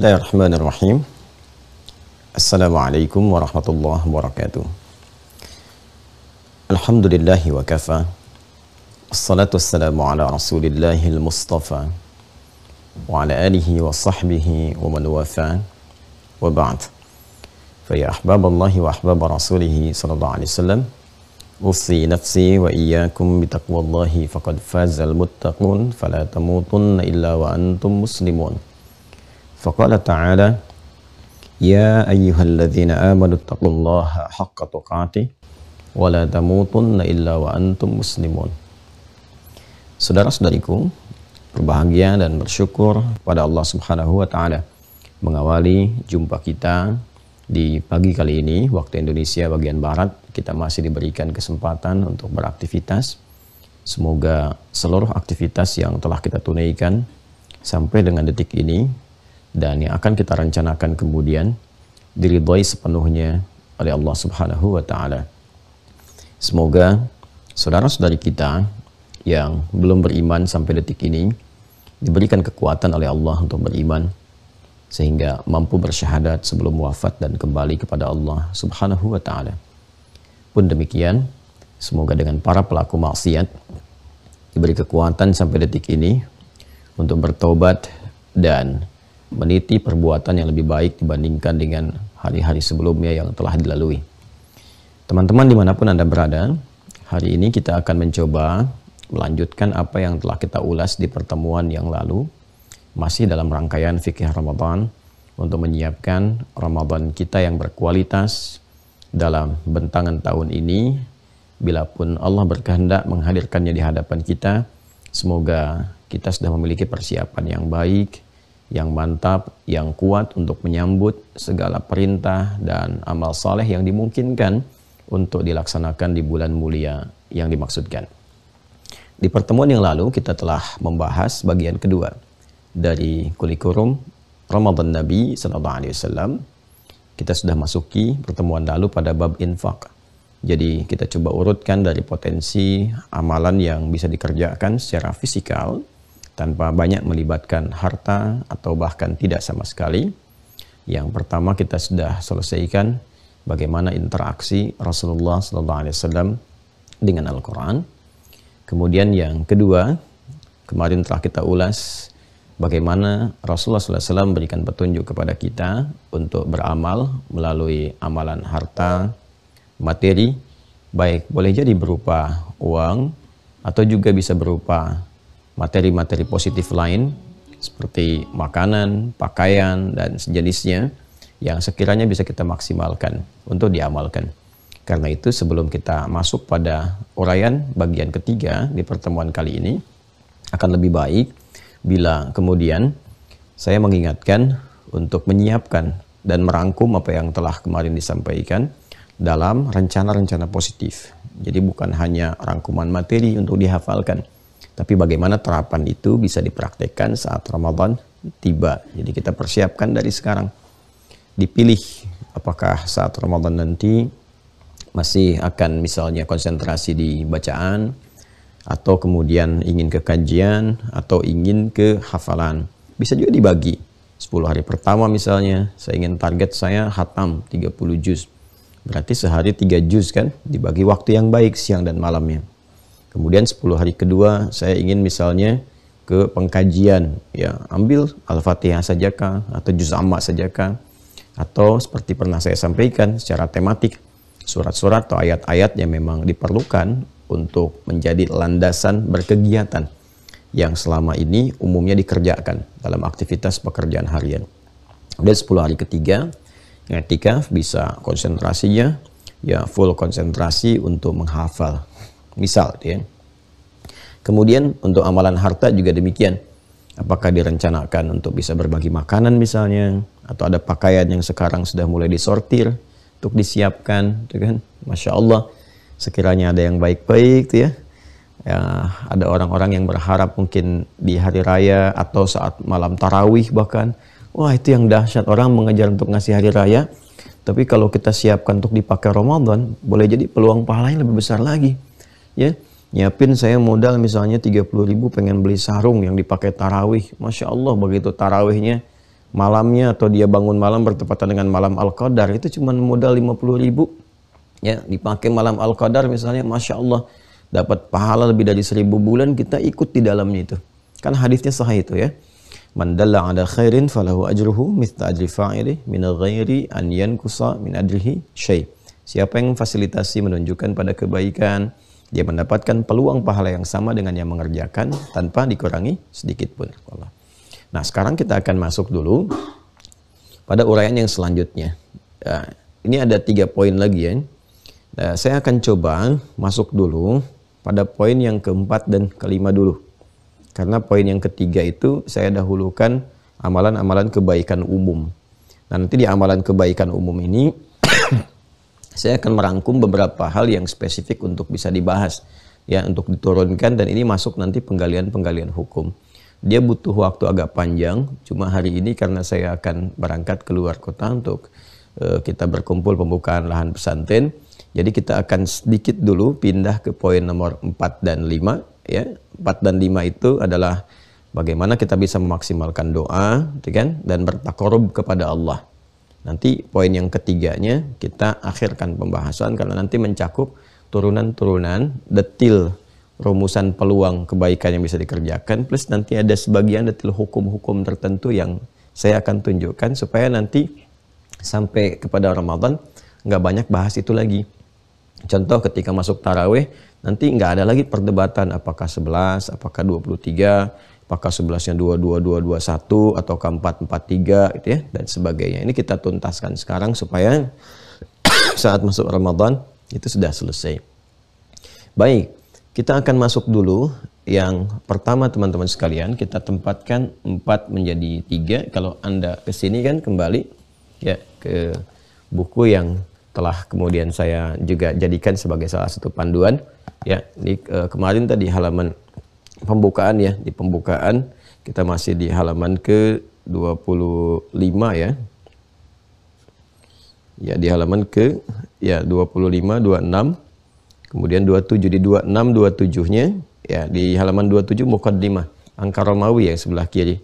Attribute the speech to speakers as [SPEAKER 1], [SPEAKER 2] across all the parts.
[SPEAKER 1] الله الرحمن الرحيم السلام عليكم ورحمة الله وبركاته الحمد لله وكفى الصلاة والسلام على رسول الله المصطفى وعلى آله وصحبه ومن وفى وبعد فيا أحباب الله وأحباب رسوله صلى الله عليه وسلم أوصي نفسي وإياكم بتقوى الله فقد فاز المتقون فلا تموتن إلا وأنتم مسلمون فقال تعالى يا أيها الذين آمنوا اتقوا الله حق تقاته ولا تموتن إلا وأنتم مسلمون Saudara-saudariku, berbahagia dan bersyukur pada Allah Subhanahu wa taala mengawali jumpa kita di pagi kali ini waktu Indonesia bagian barat kita masih diberikan kesempatan untuk beraktivitas. Semoga seluruh aktivitas yang telah kita tunaikan sampai dengan detik ini dan yang akan kita rencanakan kemudian diridhoi sepenuhnya oleh Allah Subhanahu wa taala. Semoga saudara-saudari kita yang belum beriman sampai detik ini diberikan kekuatan oleh Allah untuk beriman sehingga mampu bersyahadat sebelum wafat dan kembali kepada Allah Subhanahu wa taala. Pun demikian, semoga dengan para pelaku maksiat diberi kekuatan sampai detik ini untuk bertobat dan meniti perbuatan yang lebih baik dibandingkan dengan hari-hari sebelumnya yang telah dilalui. Teman-teman dimanapun Anda berada, hari ini kita akan mencoba melanjutkan apa yang telah kita ulas di pertemuan yang lalu, masih dalam rangkaian fikih Ramadan, untuk menyiapkan Ramadan kita yang berkualitas dalam bentangan tahun ini, bila pun Allah berkehendak menghadirkannya di hadapan kita, semoga kita sudah memiliki persiapan yang baik, yang mantap, yang kuat untuk menyambut segala perintah dan amal saleh yang dimungkinkan untuk dilaksanakan di bulan mulia yang dimaksudkan. Di pertemuan yang lalu kita telah membahas bagian kedua dari kurikulum Ramadan Nabi Sallallahu Alaihi Wasallam. Kita sudah masuki pertemuan lalu pada bab infak. Jadi kita coba urutkan dari potensi amalan yang bisa dikerjakan secara fisikal tanpa banyak melibatkan harta atau bahkan tidak sama sekali. Yang pertama kita sudah selesaikan bagaimana interaksi Rasulullah SAW dengan Al-Qur'an. Kemudian yang kedua, kemarin telah kita ulas bagaimana Rasulullah SAW memberikan petunjuk kepada kita untuk beramal melalui amalan harta, materi, baik boleh jadi berupa uang atau juga bisa berupa materi-materi positif lain seperti makanan, pakaian, dan sejenisnya yang sekiranya bisa kita maksimalkan untuk diamalkan. Karena itu sebelum kita masuk pada uraian bagian ketiga di pertemuan kali ini akan lebih baik bila kemudian saya mengingatkan untuk menyiapkan dan merangkum apa yang telah kemarin disampaikan dalam rencana-rencana positif. Jadi bukan hanya rangkuman materi untuk dihafalkan, tapi bagaimana terapan itu bisa dipraktekkan saat Ramadan tiba. Jadi kita persiapkan dari sekarang. Dipilih apakah saat Ramadan nanti masih akan misalnya konsentrasi di bacaan atau kemudian ingin ke kajian atau ingin ke hafalan. Bisa juga dibagi. 10 hari pertama misalnya, saya ingin target saya hatam 30 juz. Berarti sehari 3 juz kan, dibagi waktu yang baik siang dan malamnya. Kemudian 10 hari kedua saya ingin misalnya ke pengkajian, ya ambil Al-Fatihah saja kah, atau juz amma saja kah, atau seperti pernah saya sampaikan secara tematik surat-surat atau ayat-ayat yang memang diperlukan untuk menjadi landasan berkegiatan yang selama ini umumnya dikerjakan dalam aktivitas pekerjaan harian. Kemudian 10 hari ketiga, ngetikaf bisa konsentrasinya, ya full konsentrasi untuk menghafal misal ya. Kemudian untuk amalan harta juga demikian. Apakah direncanakan untuk bisa berbagi makanan misalnya atau ada pakaian yang sekarang sudah mulai disortir untuk disiapkan, gitu kan? Masya Allah, sekiranya ada yang baik-baik, gitu ya. ya ada orang-orang yang berharap mungkin di hari raya atau saat malam tarawih bahkan, wah itu yang dahsyat orang mengejar untuk ngasih hari raya. Tapi kalau kita siapkan untuk dipakai Ramadan, boleh jadi peluang pahalanya lebih besar lagi ya nyiapin saya modal misalnya 30 ribu pengen beli sarung yang dipakai tarawih Masya Allah begitu tarawihnya malamnya atau dia bangun malam bertepatan dengan malam Al-Qadar itu cuma modal 50 ribu ya dipakai malam Al-Qadar misalnya Masya Allah dapat pahala lebih dari seribu bulan kita ikut di dalamnya itu kan hadisnya sahih itu ya man ada khairin falahu ajruhu mithla ajri fa'ili min ghairi an yankusa min ajrihi syai siapa yang fasilitasi menunjukkan pada kebaikan dia mendapatkan peluang pahala yang sama dengan yang mengerjakan tanpa dikurangi sedikit pun. Nah, sekarang kita akan masuk dulu pada uraian yang selanjutnya. Ya, ini ada tiga poin lagi ya. ya. saya akan coba masuk dulu pada poin yang keempat dan kelima dulu. Karena poin yang ketiga itu saya dahulukan amalan-amalan kebaikan umum. Nah, nanti di amalan kebaikan umum ini saya akan merangkum beberapa hal yang spesifik untuk bisa dibahas ya untuk diturunkan dan ini masuk nanti penggalian-penggalian hukum. Dia butuh waktu agak panjang, cuma hari ini karena saya akan berangkat ke luar kota untuk uh, kita berkumpul pembukaan lahan pesantren. Jadi kita akan sedikit dulu pindah ke poin nomor 4 dan 5 ya. 4 dan 5 itu adalah bagaimana kita bisa memaksimalkan doa, gitu kan? Dan bertakorub kepada Allah. Nanti poin yang ketiganya kita akhirkan pembahasan karena nanti mencakup turunan-turunan detil rumusan peluang kebaikan yang bisa dikerjakan plus nanti ada sebagian detil hukum-hukum tertentu yang saya akan tunjukkan supaya nanti sampai kepada Ramadan nggak banyak bahas itu lagi. Contoh ketika masuk taraweh nanti nggak ada lagi perdebatan apakah 11, apakah 23, apakah sebelasnya dua dua dua dua satu atau ke tiga, gitu ya dan sebagainya. Ini kita tuntaskan sekarang supaya saat masuk Ramadan itu sudah selesai. Baik, kita akan masuk dulu yang pertama teman-teman sekalian kita tempatkan empat menjadi tiga. kalau Anda kesini kan kembali ya ke buku yang telah kemudian saya juga jadikan sebagai salah satu panduan ya ini eh, kemarin tadi halaman pembukaan ya, di pembukaan kita masih di halaman ke 25 ya. Ya, di halaman ke ya 25, 26, kemudian 27 di 26, 27-nya ya di halaman 27 mukaddimah angka Romawi yang sebelah kiri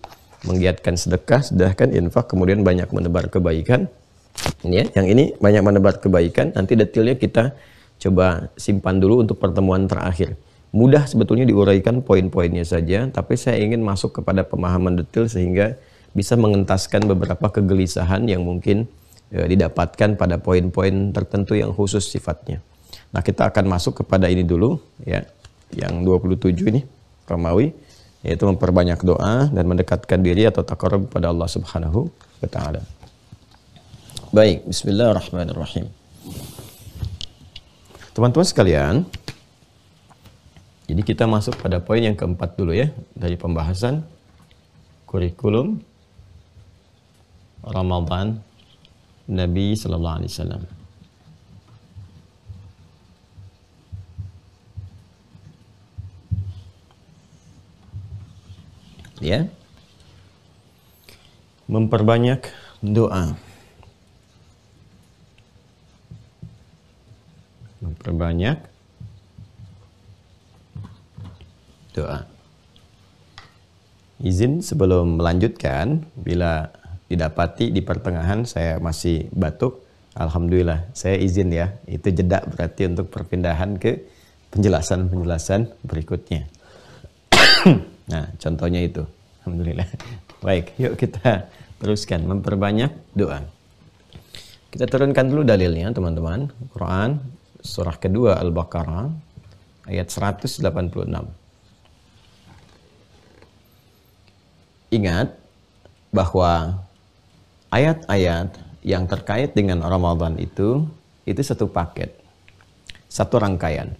[SPEAKER 1] menggiatkan sedekah, sedekahkan infak, kemudian banyak menebar kebaikan. Ini ya, yang ini banyak menebar kebaikan. Nanti detailnya kita coba simpan dulu untuk pertemuan terakhir mudah sebetulnya diuraikan poin-poinnya saja, tapi saya ingin masuk kepada pemahaman detail sehingga bisa mengentaskan beberapa kegelisahan yang mungkin e, didapatkan pada poin-poin tertentu yang khusus sifatnya. Nah, kita akan masuk kepada ini dulu ya, yang 27 ini Romawi yaitu memperbanyak doa dan mendekatkan diri atau takarub kepada Allah Subhanahu wa taala. Baik, bismillahirrahmanirrahim. Teman-teman sekalian, jadi kita masuk pada poin yang keempat dulu ya dari pembahasan kurikulum Ramadan Nabi Sallallahu Alaihi Wasallam. Ya, memperbanyak doa. Memperbanyak doa. Izin sebelum melanjutkan, bila didapati di pertengahan saya masih batuk, Alhamdulillah, saya izin ya. Itu jeda berarti untuk perpindahan ke penjelasan-penjelasan berikutnya. nah, contohnya itu. Alhamdulillah. Baik, yuk kita teruskan memperbanyak doa. Kita turunkan dulu dalilnya, teman-teman. Quran surah kedua Al-Baqarah ayat 186. Ingat bahwa ayat-ayat yang terkait dengan Ramadan itu itu satu paket, satu rangkaian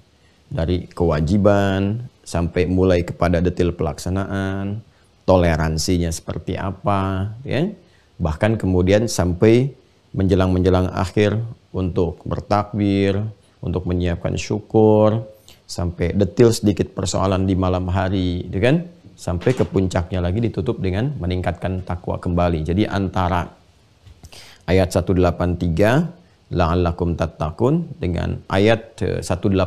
[SPEAKER 1] dari kewajiban sampai mulai kepada detail pelaksanaan, toleransinya seperti apa, ya. Bahkan kemudian sampai menjelang-menjelang akhir untuk bertakbir, untuk menyiapkan syukur, sampai detil sedikit persoalan di malam hari, gitu kan? sampai ke puncaknya lagi ditutup dengan meningkatkan takwa kembali. Jadi antara ayat 183 la'allakum tattaqun dengan ayat 187 eh,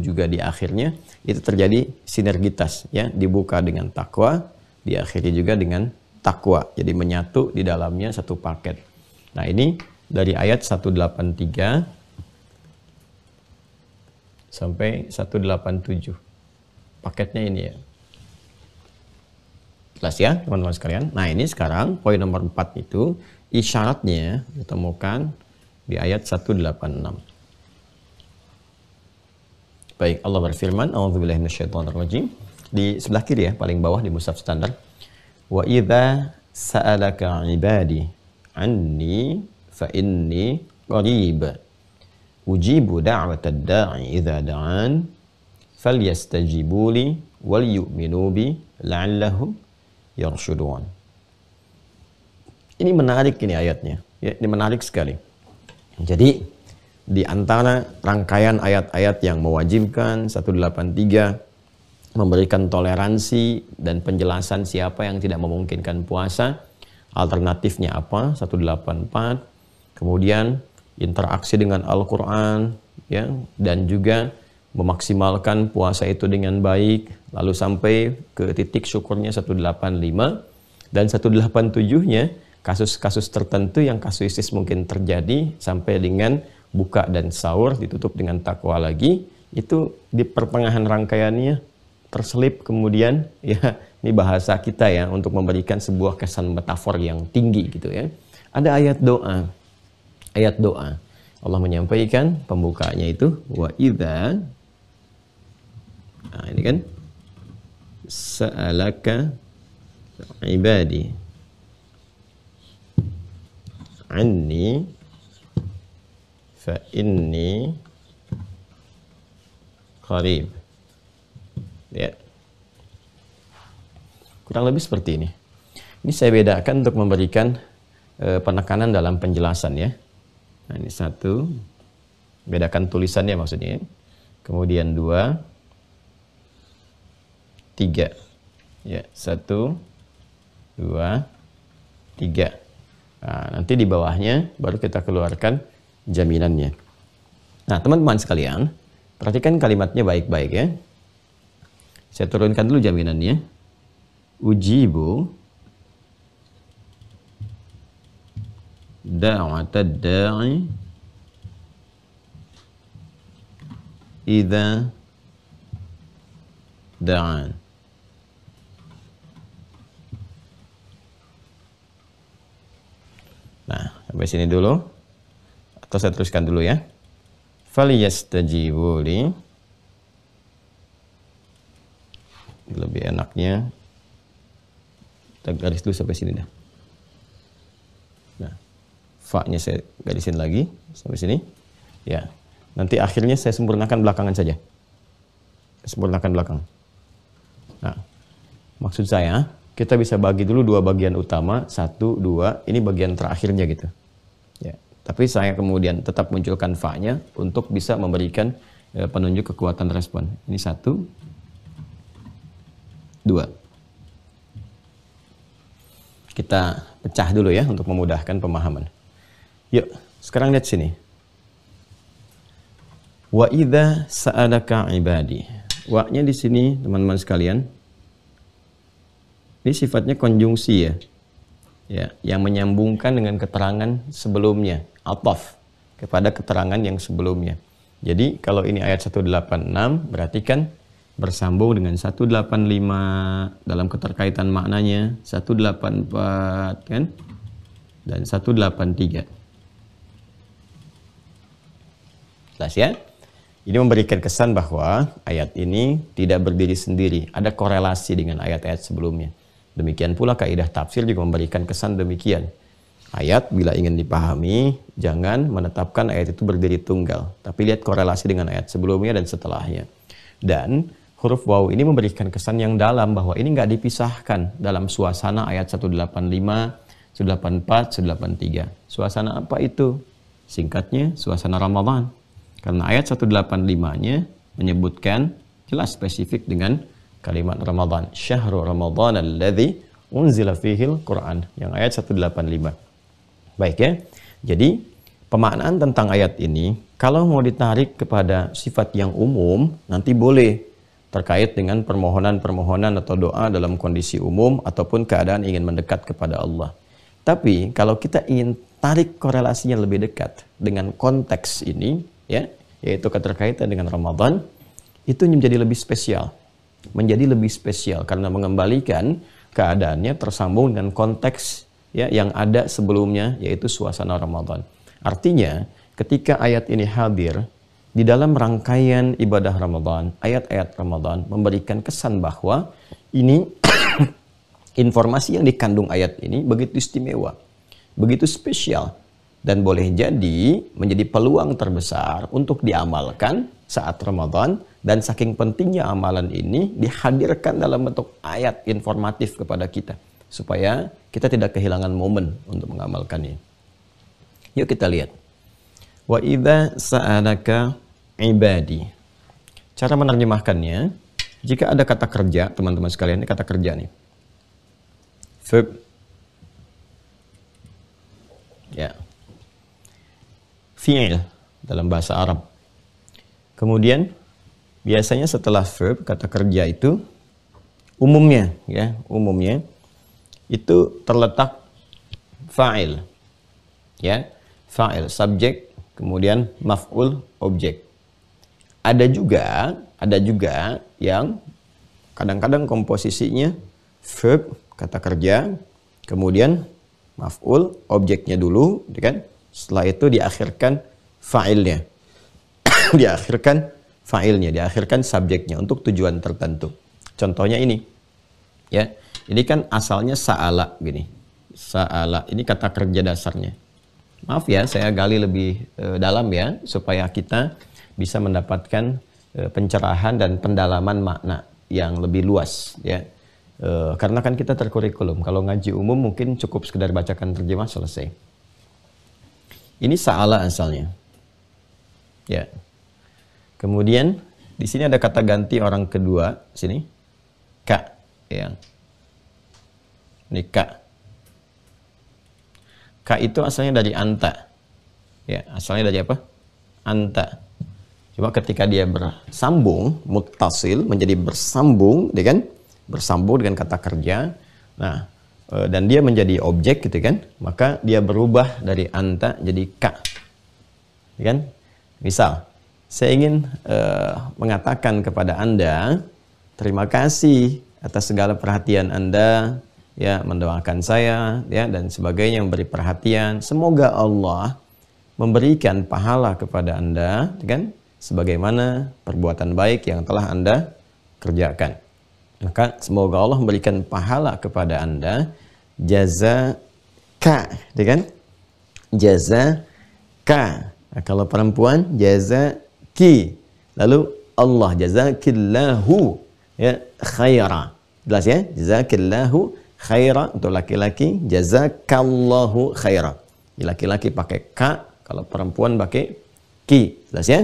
[SPEAKER 1] juga di akhirnya itu terjadi sinergitas ya dibuka dengan takwa diakhiri juga dengan takwa jadi menyatu di dalamnya satu paket. Nah ini dari ayat 183 sampai 187 paketnya ini ya 11 ya teman-teman sekalian. Nah ini sekarang poin nomor 4 itu isyaratnya ditemukan di ayat 186. Baik, Allah berfirman, A'udzubillahi Di sebelah kiri ya, paling bawah di mushaf standar. Wa idza sa'alaka 'ibadi anni fa inni qarib. Ujibu da'wata da'i idza da'an falyastajibu li wal yu'minu bi la'allahum yarshudun. Ini menarik ini ayatnya. Ya, ini menarik sekali. Jadi di antara rangkaian ayat-ayat yang mewajibkan 183 memberikan toleransi dan penjelasan siapa yang tidak memungkinkan puasa, alternatifnya apa? 184. Kemudian interaksi dengan Al-Qur'an ya dan juga memaksimalkan puasa itu dengan baik, lalu sampai ke titik syukurnya 185 dan 187-nya kasus-kasus tertentu yang kasusis mungkin terjadi sampai dengan buka dan sahur ditutup dengan takwa lagi itu di pertengahan rangkaiannya terselip kemudian ya ini bahasa kita ya untuk memberikan sebuah kesan metafor yang tinggi gitu ya. Ada ayat doa. Ayat doa. Allah menyampaikan pembukanya itu wa idza Nah, ini kan sa'alaka ibadi anni fa inni qarib. Lihat. Kurang lebih seperti ini. Ini saya bedakan untuk memberikan eh, penekanan dalam penjelasan ya. Nah, ini satu. Bedakan tulisannya maksudnya. Kemudian dua tiga. Ya, satu, dua, tiga. Nah, nanti di bawahnya baru kita keluarkan jaminannya. Nah, teman-teman sekalian, perhatikan kalimatnya baik-baik ya. Saya turunkan dulu jaminannya. Ujibu da'wata da'i idha da'an. Sampai sini dulu. Atau saya teruskan dulu ya. Faliyastajibu Lebih enaknya kita garis dulu sampai sini dah. Nah, fa-nya saya garisin lagi sampai sini. Ya. Nanti akhirnya saya sempurnakan belakangan saja. sempurnakan belakang. Nah, maksud saya kita bisa bagi dulu dua bagian utama, satu, dua, ini bagian terakhirnya gitu. Ya. Tapi saya kemudian tetap munculkan fa-nya untuk bisa memberikan e, penunjuk kekuatan respon. Ini satu, dua. Kita pecah dulu ya untuk memudahkan pemahaman. Yuk, sekarang lihat sini. Wa idza sa'alaka ibadi. Wa-nya di sini teman-teman sekalian. Ini sifatnya konjungsi ya ya yang menyambungkan dengan keterangan sebelumnya atof kepada keterangan yang sebelumnya. Jadi kalau ini ayat 186 berarti kan bersambung dengan 185 dalam keterkaitan maknanya 184 kan dan 183. Jelas ya? Ini memberikan kesan bahwa ayat ini tidak berdiri sendiri, ada korelasi dengan ayat-ayat sebelumnya. Demikian pula kaidah tafsir juga memberikan kesan demikian. Ayat bila ingin dipahami, jangan menetapkan ayat itu berdiri tunggal, tapi lihat korelasi dengan ayat sebelumnya dan setelahnya. Dan huruf waw ini memberikan kesan yang dalam bahwa ini nggak dipisahkan dalam suasana ayat 185, 184, 183. Suasana apa itu? Singkatnya, suasana Ramadan. Karena ayat 185-nya menyebutkan jelas spesifik dengan kalimat Ramadhan, Syahrul Ramadan adalah unzila fihil Quran. Yang ayat 185. Baik ya. Jadi pemaknaan tentang ayat ini kalau mau ditarik kepada sifat yang umum nanti boleh terkait dengan permohonan-permohonan atau doa dalam kondisi umum ataupun keadaan ingin mendekat kepada Allah. Tapi kalau kita ingin tarik korelasinya lebih dekat dengan konteks ini ya, yaitu keterkaitan dengan Ramadan, itu menjadi lebih spesial menjadi lebih spesial karena mengembalikan keadaannya tersambung dengan konteks ya yang ada sebelumnya yaitu suasana Ramadan. Artinya, ketika ayat ini hadir di dalam rangkaian ibadah Ramadan, ayat-ayat Ramadan memberikan kesan bahwa ini informasi yang dikandung ayat ini begitu istimewa, begitu spesial dan boleh jadi menjadi peluang terbesar untuk diamalkan saat Ramadan dan saking pentingnya amalan ini dihadirkan dalam bentuk ayat informatif kepada kita. Supaya kita tidak kehilangan momen untuk mengamalkannya. Yuk kita lihat. Wa idha sa'alaka ibadi. Cara menerjemahkannya, jika ada kata kerja, teman-teman sekalian, ini kata kerja nih. Verb. Ya. Fi'il dalam bahasa Arab. Kemudian biasanya setelah verb kata kerja itu umumnya ya umumnya itu terletak fa'il ya fa'il subjek kemudian maf'ul objek ada juga ada juga yang kadang-kadang komposisinya verb kata kerja kemudian maf'ul objeknya dulu gitu kan setelah itu diakhirkan fa'ilnya diakhirkan failnya, diakhirkan subjeknya untuk tujuan tertentu. Contohnya ini. Ya. Ini kan asalnya sa'ala gini. Sa'ala ini kata kerja dasarnya. Maaf ya, saya gali lebih e, dalam ya supaya kita bisa mendapatkan e, pencerahan dan pendalaman makna yang lebih luas ya. E, karena kan kita terkurikulum. Kalau ngaji umum mungkin cukup sekedar bacakan terjemah selesai. Ini sa'ala asalnya. Ya. Kemudian di sini ada kata ganti orang kedua, sini ka ya. Ini ka Ka itu asalnya dari anta. Ya, asalnya dari apa? Anta. Cuma ketika dia bersambung, mutasil menjadi bersambung, dia gitu kan bersambung dengan kata kerja. Nah, e, dan dia menjadi objek gitu kan, maka dia berubah dari anta jadi ka. Gitu kan? Misal, saya ingin uh, mengatakan kepada Anda, terima kasih atas segala perhatian Anda, ya mendoakan saya, ya dan sebagainya memberi perhatian. Semoga Allah memberikan pahala kepada Anda, kan? Sebagaimana perbuatan baik yang telah Anda kerjakan. Maka semoga Allah memberikan pahala kepada Anda jaza ka, ya kan? Jaza ka. Nah, kalau perempuan jaza ki lalu Allah jazakillahu ya khaira. Jelas ya? Jazakillahu khaira untuk laki-laki, jazakallahu khaira. Laki-laki pakai k, kalau perempuan pakai ki. Jelas ya?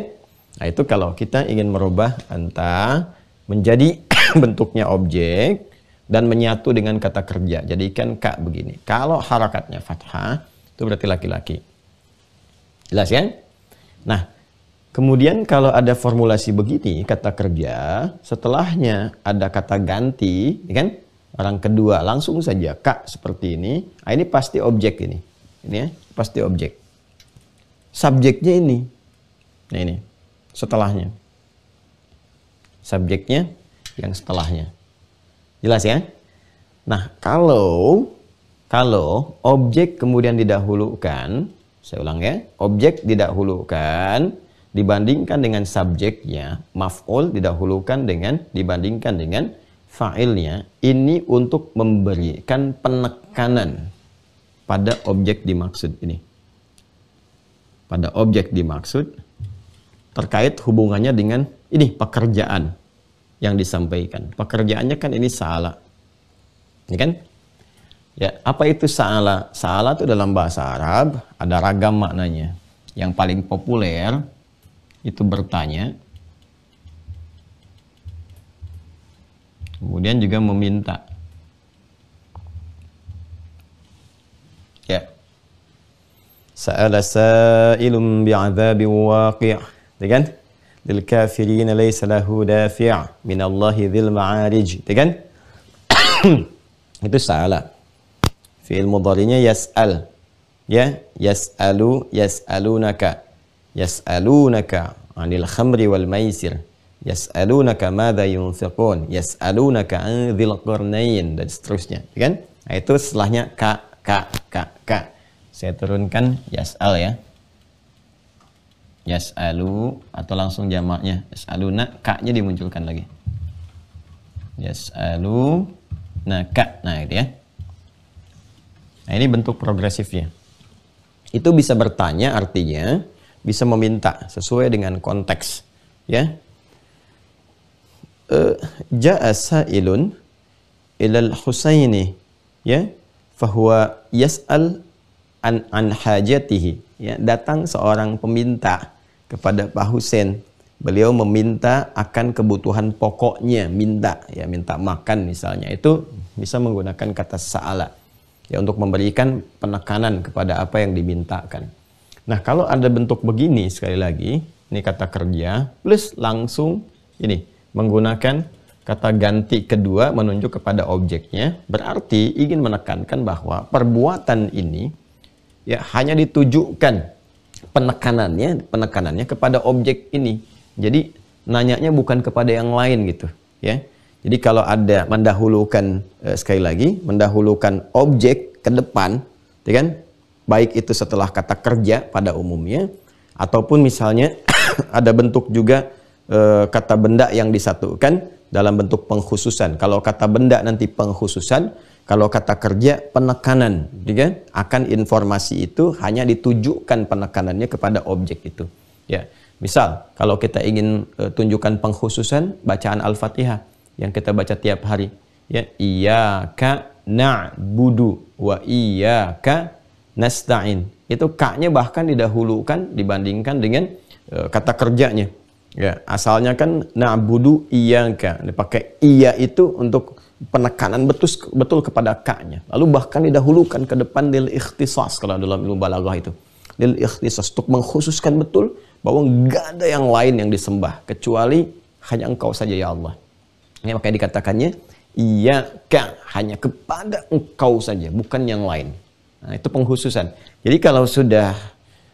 [SPEAKER 1] Nah, itu kalau kita ingin merubah anta menjadi bentuknya objek dan menyatu dengan kata kerja. Jadikan k begini. Kalau harakatnya fathah, itu berarti laki-laki. Jelas ya? Nah, Kemudian kalau ada formulasi begini, kata kerja, setelahnya ada kata ganti, ya kan? Orang kedua langsung saja kak seperti ini. Nah, ini pasti objek ini. Ini ya, pasti objek. Subjeknya ini. Nah ini, setelahnya. Subjeknya yang setelahnya. Jelas ya? Nah, kalau kalau objek kemudian didahulukan, saya ulang ya, objek didahulukan, dibandingkan dengan subjeknya, maf'ul didahulukan dengan dibandingkan dengan fa'ilnya. Ini untuk memberikan penekanan pada objek dimaksud ini. Pada objek dimaksud terkait hubungannya dengan ini pekerjaan yang disampaikan. Pekerjaannya kan ini salah. Ini kan? Ya, apa itu salah? Salah itu dalam bahasa Arab ada ragam maknanya. Yang paling populer itu bertanya kemudian juga meminta ya sa'ala sa'ilum bi'adzabin waqi' ya kan lil kafirin laysa lahu dafi' min Allahi dzil ma'arij ya kan itu sa'ala fi'il mudhari'nya yas'al ya yas'alu yas'alunaka yas'alunaka 'anil khamri wal maisir yas'alunaka madza yunfiqun yas'alunaka 'an dzil qarnain dan seterusnya ya kan nah, itu setelahnya ka ka ka ka saya turunkan yas'al ya yas'alu atau langsung jamaknya yas'aluna ka-nya dimunculkan lagi yas'alu naka nah itu ya nah ini bentuk progresifnya itu bisa bertanya artinya bisa meminta sesuai dengan konteks ya e, jasa ilun ilal husaini ya fahuwa yas'al an an hajatihi ya datang seorang peminta kepada Pak Husain beliau meminta akan kebutuhan pokoknya minta ya minta makan misalnya itu bisa menggunakan kata sa'ala ya untuk memberikan penekanan kepada apa yang dimintakan Nah, kalau ada bentuk begini sekali lagi, ini kata kerja, plus langsung ini menggunakan kata ganti kedua menunjuk kepada objeknya, berarti ingin menekankan bahwa perbuatan ini ya hanya ditujukan penekanannya penekanannya kepada objek ini. Jadi nanyanya bukan kepada yang lain gitu, ya. Jadi kalau ada mendahulukan eh, sekali lagi mendahulukan objek ke depan, ya kan? baik itu setelah kata kerja pada umumnya ataupun misalnya ada bentuk juga e, kata benda yang disatukan dalam bentuk pengkhususan. Kalau kata benda nanti pengkhususan, kalau kata kerja penekanan, ya, akan informasi itu hanya ditujukan penekanannya kepada objek itu. Ya, misal kalau kita ingin e, tunjukkan pengkhususan bacaan al-fatihah yang kita baca tiap hari, ya, iya ka na budu wa iya ka nasta'in. Itu kaknya bahkan didahulukan dibandingkan dengan uh, kata kerjanya. Ya, asalnya kan na'budu iyyaka. Dipakai iya itu untuk penekanan betul betul kepada kaknya Lalu bahkan didahulukan ke depan lil ikhtisas kalau dalam ilmu balaghah itu. Lil ikhtisas untuk mengkhususkan betul bahwa enggak ada yang lain yang disembah kecuali hanya Engkau saja ya Allah. ini makanya dikatakannya iya ka hanya kepada Engkau saja, bukan yang lain. Nah, itu penghususan. Jadi kalau sudah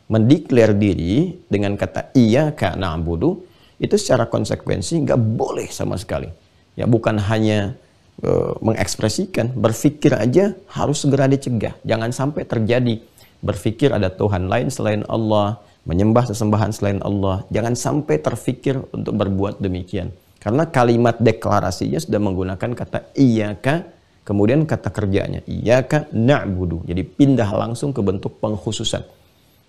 [SPEAKER 1] mendeklar diri dengan kata iya karena abudu itu secara konsekuensi nggak boleh sama sekali. Ya bukan hanya e, mengekspresikan, berpikir aja harus segera dicegah. Jangan sampai terjadi berpikir ada Tuhan lain selain Allah, menyembah sesembahan selain Allah. Jangan sampai terfikir untuk berbuat demikian. Karena kalimat deklarasinya sudah menggunakan kata iya iyaka Kemudian kata kerjanya, nak na'budu. Jadi pindah langsung ke bentuk pengkhususan.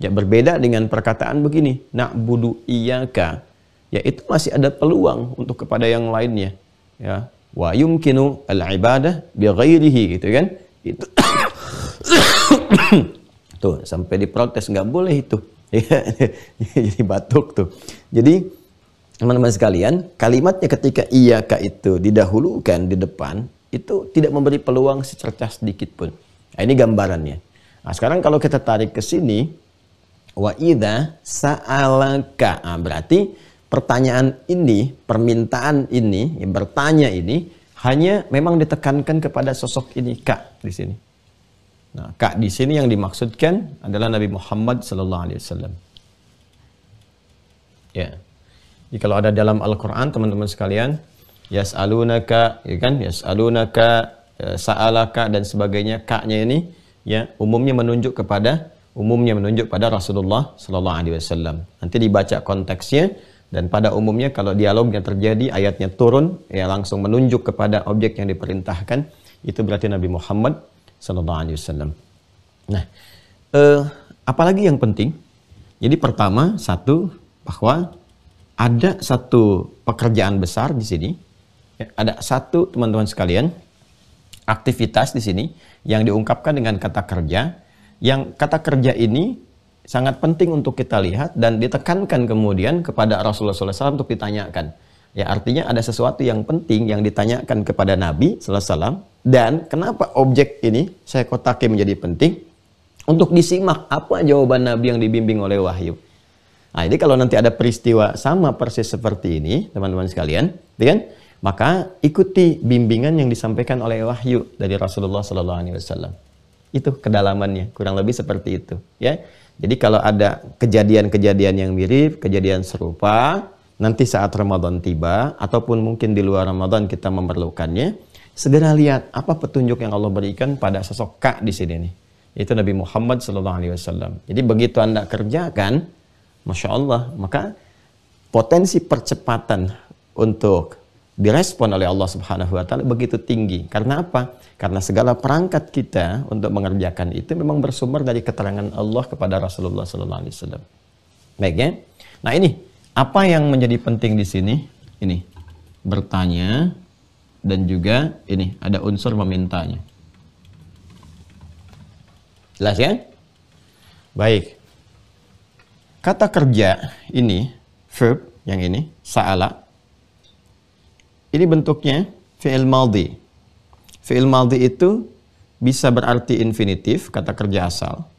[SPEAKER 1] Ya berbeda dengan perkataan begini, na'budu ka Ya itu masih ada peluang untuk kepada yang lainnya. Ya, wa yumkinu al-ibadah bi ghairihi gitu kan. Itu tuh sampai diprotes nggak boleh itu. Ya, jadi batuk tuh. Jadi teman-teman sekalian, kalimatnya ketika ka itu didahulukan di depan, itu tidak memberi peluang secercah sedikit pun. Nah, ini gambarannya. Nah, sekarang kalau kita tarik ke sini, wa idza sa'alaka. Nah, berarti pertanyaan ini, permintaan ini, yang bertanya ini hanya memang ditekankan kepada sosok ini kak di sini. Nah, kak di sini yang dimaksudkan adalah Nabi Muhammad sallallahu alaihi wasallam. Ya. Jadi kalau ada dalam Al-Qur'an teman-teman sekalian, yas'alunaka ya kan yas'alunaka eh, sa'alaka dan sebagainya kaknya ini ya umumnya menunjuk kepada umumnya menunjuk pada Rasulullah sallallahu alaihi wasallam. Nanti dibaca konteksnya dan pada umumnya kalau dialog yang terjadi ayatnya turun ya langsung menunjuk kepada objek yang diperintahkan itu berarti Nabi Muhammad sallallahu alaihi wasallam. Nah, eh, apalagi yang penting? Jadi pertama satu bahwa ada satu pekerjaan besar di sini Ya, ada satu teman-teman sekalian aktivitas di sini yang diungkapkan dengan kata kerja. Yang kata kerja ini sangat penting untuk kita lihat dan ditekankan kemudian kepada Rasulullah SAW untuk ditanyakan. Ya artinya ada sesuatu yang penting yang ditanyakan kepada Nabi SAW dan kenapa objek ini saya kotaknya menjadi penting untuk disimak apa jawaban Nabi yang dibimbing oleh wahyu. Nah, jadi kalau nanti ada peristiwa sama persis seperti ini, teman-teman sekalian, ya kan? Maka ikuti bimbingan yang disampaikan oleh wahyu dari Rasulullah Sallallahu Alaihi Wasallam. Itu kedalamannya, kurang lebih seperti itu. Ya, jadi kalau ada kejadian-kejadian yang mirip, kejadian serupa, nanti saat Ramadan tiba ataupun mungkin di luar Ramadan kita memerlukannya, segera lihat apa petunjuk yang Allah berikan pada sosok kak di sini nih. Itu Nabi Muhammad Sallallahu Alaihi Wasallam. Jadi begitu anda kerjakan, masya Allah, maka potensi percepatan untuk direspon oleh Allah Subhanahu wa taala begitu tinggi. Karena apa? Karena segala perangkat kita untuk mengerjakan itu memang bersumber dari keterangan Allah kepada Rasulullah sallallahu alaihi wasallam. Baik ya. Nah, ini apa yang menjadi penting di sini? Ini bertanya dan juga ini ada unsur memintanya. Jelas ya? Baik. Kata kerja ini verb yang ini saala ini bentuknya fi'il maldi. Fi'il maldi itu bisa berarti infinitif, kata kerja asal.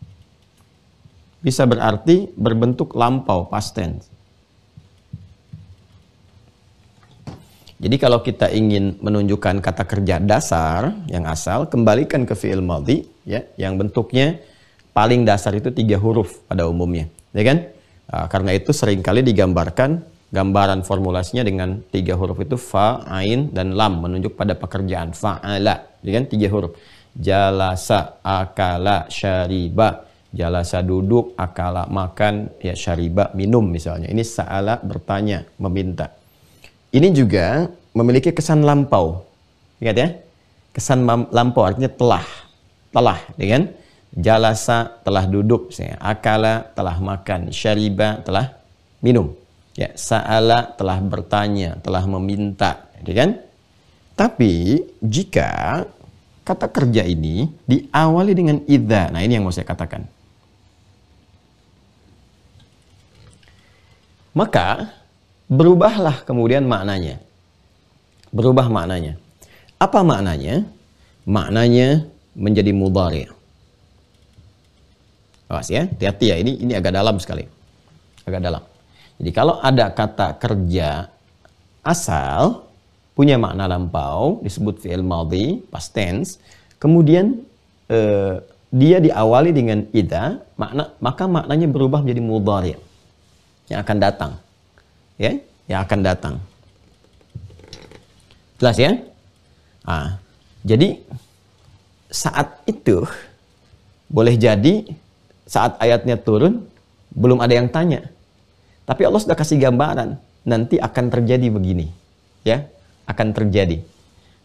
[SPEAKER 1] Bisa berarti berbentuk lampau, past tense. Jadi kalau kita ingin menunjukkan kata kerja dasar yang asal, kembalikan ke fi'il maldi, ya, yang bentuknya paling dasar itu tiga huruf pada umumnya, ya kan? Ah, karena itu seringkali digambarkan gambaran formulasinya dengan tiga huruf itu fa, ain dan lam menunjuk pada pekerjaan fa'ala. dengan dengan tiga huruf. Jalasa, akala, syariba. Jalasa duduk, akala makan, ya syariba minum misalnya. Ini sa'ala bertanya, meminta. Ini juga memiliki kesan lampau. Ingat ya? Kesan lampau artinya telah. Telah, dengan ya Jalasa telah duduk, misalnya. akala telah makan, syariba telah minum. Ya, sa'ala telah bertanya, telah meminta, ya kan? Tapi jika kata kerja ini diawali dengan idza, nah ini yang mau saya katakan. Maka berubahlah kemudian maknanya. Berubah maknanya. Apa maknanya? Maknanya menjadi mudhari'. Awas ya, hati-hati ya. Ini ini agak dalam sekali. Agak dalam. Jadi kalau ada kata kerja asal punya makna lampau disebut fi'il madhi past tense, kemudian eh, dia diawali dengan ida, makna maka maknanya berubah menjadi mudhari yang akan datang. Ya, yang akan datang. Jelas ya? Ah, jadi saat itu boleh jadi saat ayatnya turun belum ada yang tanya tapi Allah sudah kasih gambaran nanti akan terjadi begini, ya, akan terjadi.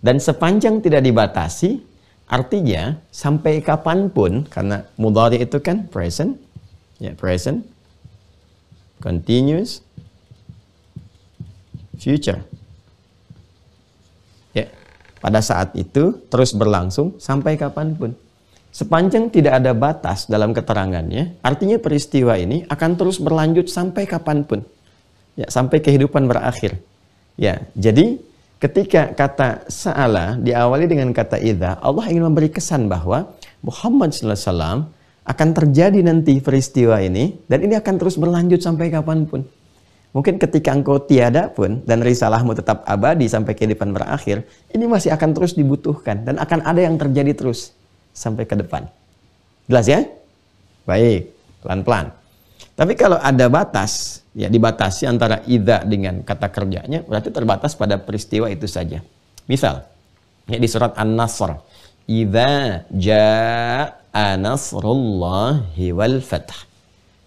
[SPEAKER 1] Dan sepanjang tidak dibatasi, artinya sampai kapanpun karena mudhari itu kan present, ya present, continuous, future. Ya, pada saat itu terus berlangsung sampai kapanpun. Sepanjang tidak ada batas dalam keterangannya, artinya peristiwa ini akan terus berlanjut sampai kapanpun. Ya, sampai kehidupan berakhir. Ya, jadi ketika kata sa'ala diawali dengan kata idha, Allah ingin memberi kesan bahwa Muhammad sallallahu alaihi wasallam akan terjadi nanti peristiwa ini dan ini akan terus berlanjut sampai kapanpun. Mungkin ketika engkau tiada pun dan risalahmu tetap abadi sampai kehidupan berakhir, ini masih akan terus dibutuhkan dan akan ada yang terjadi terus sampai ke depan. Jelas ya? Baik, pelan-pelan. Tapi kalau ada batas, ya dibatasi antara ida dengan kata kerjanya, berarti terbatas pada peristiwa itu saja. Misal, ya di surat An-Nasr, Ida ja'a nasrullahi wal fath.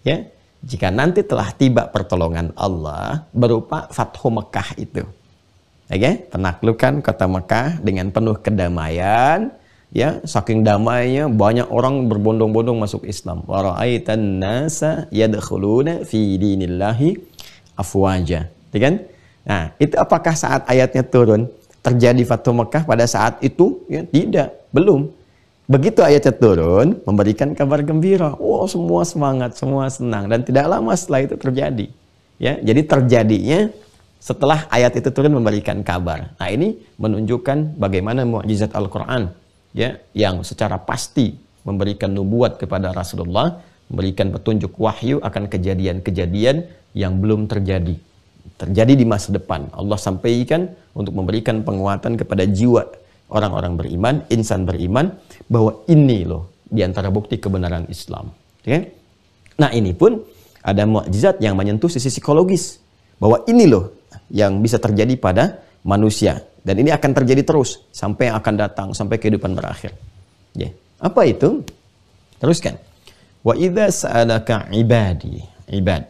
[SPEAKER 1] Ya, jika nanti telah tiba pertolongan Allah berupa Fathu Mekah itu. Oke, okay? penaklukan kota Mekah dengan penuh kedamaian, ya saking damainya banyak orang berbondong-bondong masuk Islam wa ra'aitan nasa yadkhuluna fi dinillahi afwaja ya kan nah itu apakah saat ayatnya turun terjadi Fatuh Mekah pada saat itu ya tidak belum Begitu ayatnya turun, memberikan kabar gembira. Oh, semua semangat, semua senang. Dan tidak lama setelah itu terjadi. Ya, jadi terjadinya setelah ayat itu turun memberikan kabar. Nah, ini menunjukkan bagaimana mukjizat Al-Quran ya yang secara pasti memberikan nubuat kepada Rasulullah, memberikan petunjuk wahyu akan kejadian-kejadian yang belum terjadi. Terjadi di masa depan. Allah sampaikan untuk memberikan penguatan kepada jiwa orang-orang beriman, insan beriman bahwa ini loh diantara bukti kebenaran Islam. ya Okay? Nah, ini pun ada mukjizat yang menyentuh sisi psikologis bahwa ini loh yang bisa terjadi pada manusia. Dan ini akan terjadi terus sampai yang akan datang, sampai kehidupan berakhir. Ya. Apa itu? Teruskan. Wa idza sa'alaka ibadi, ibad.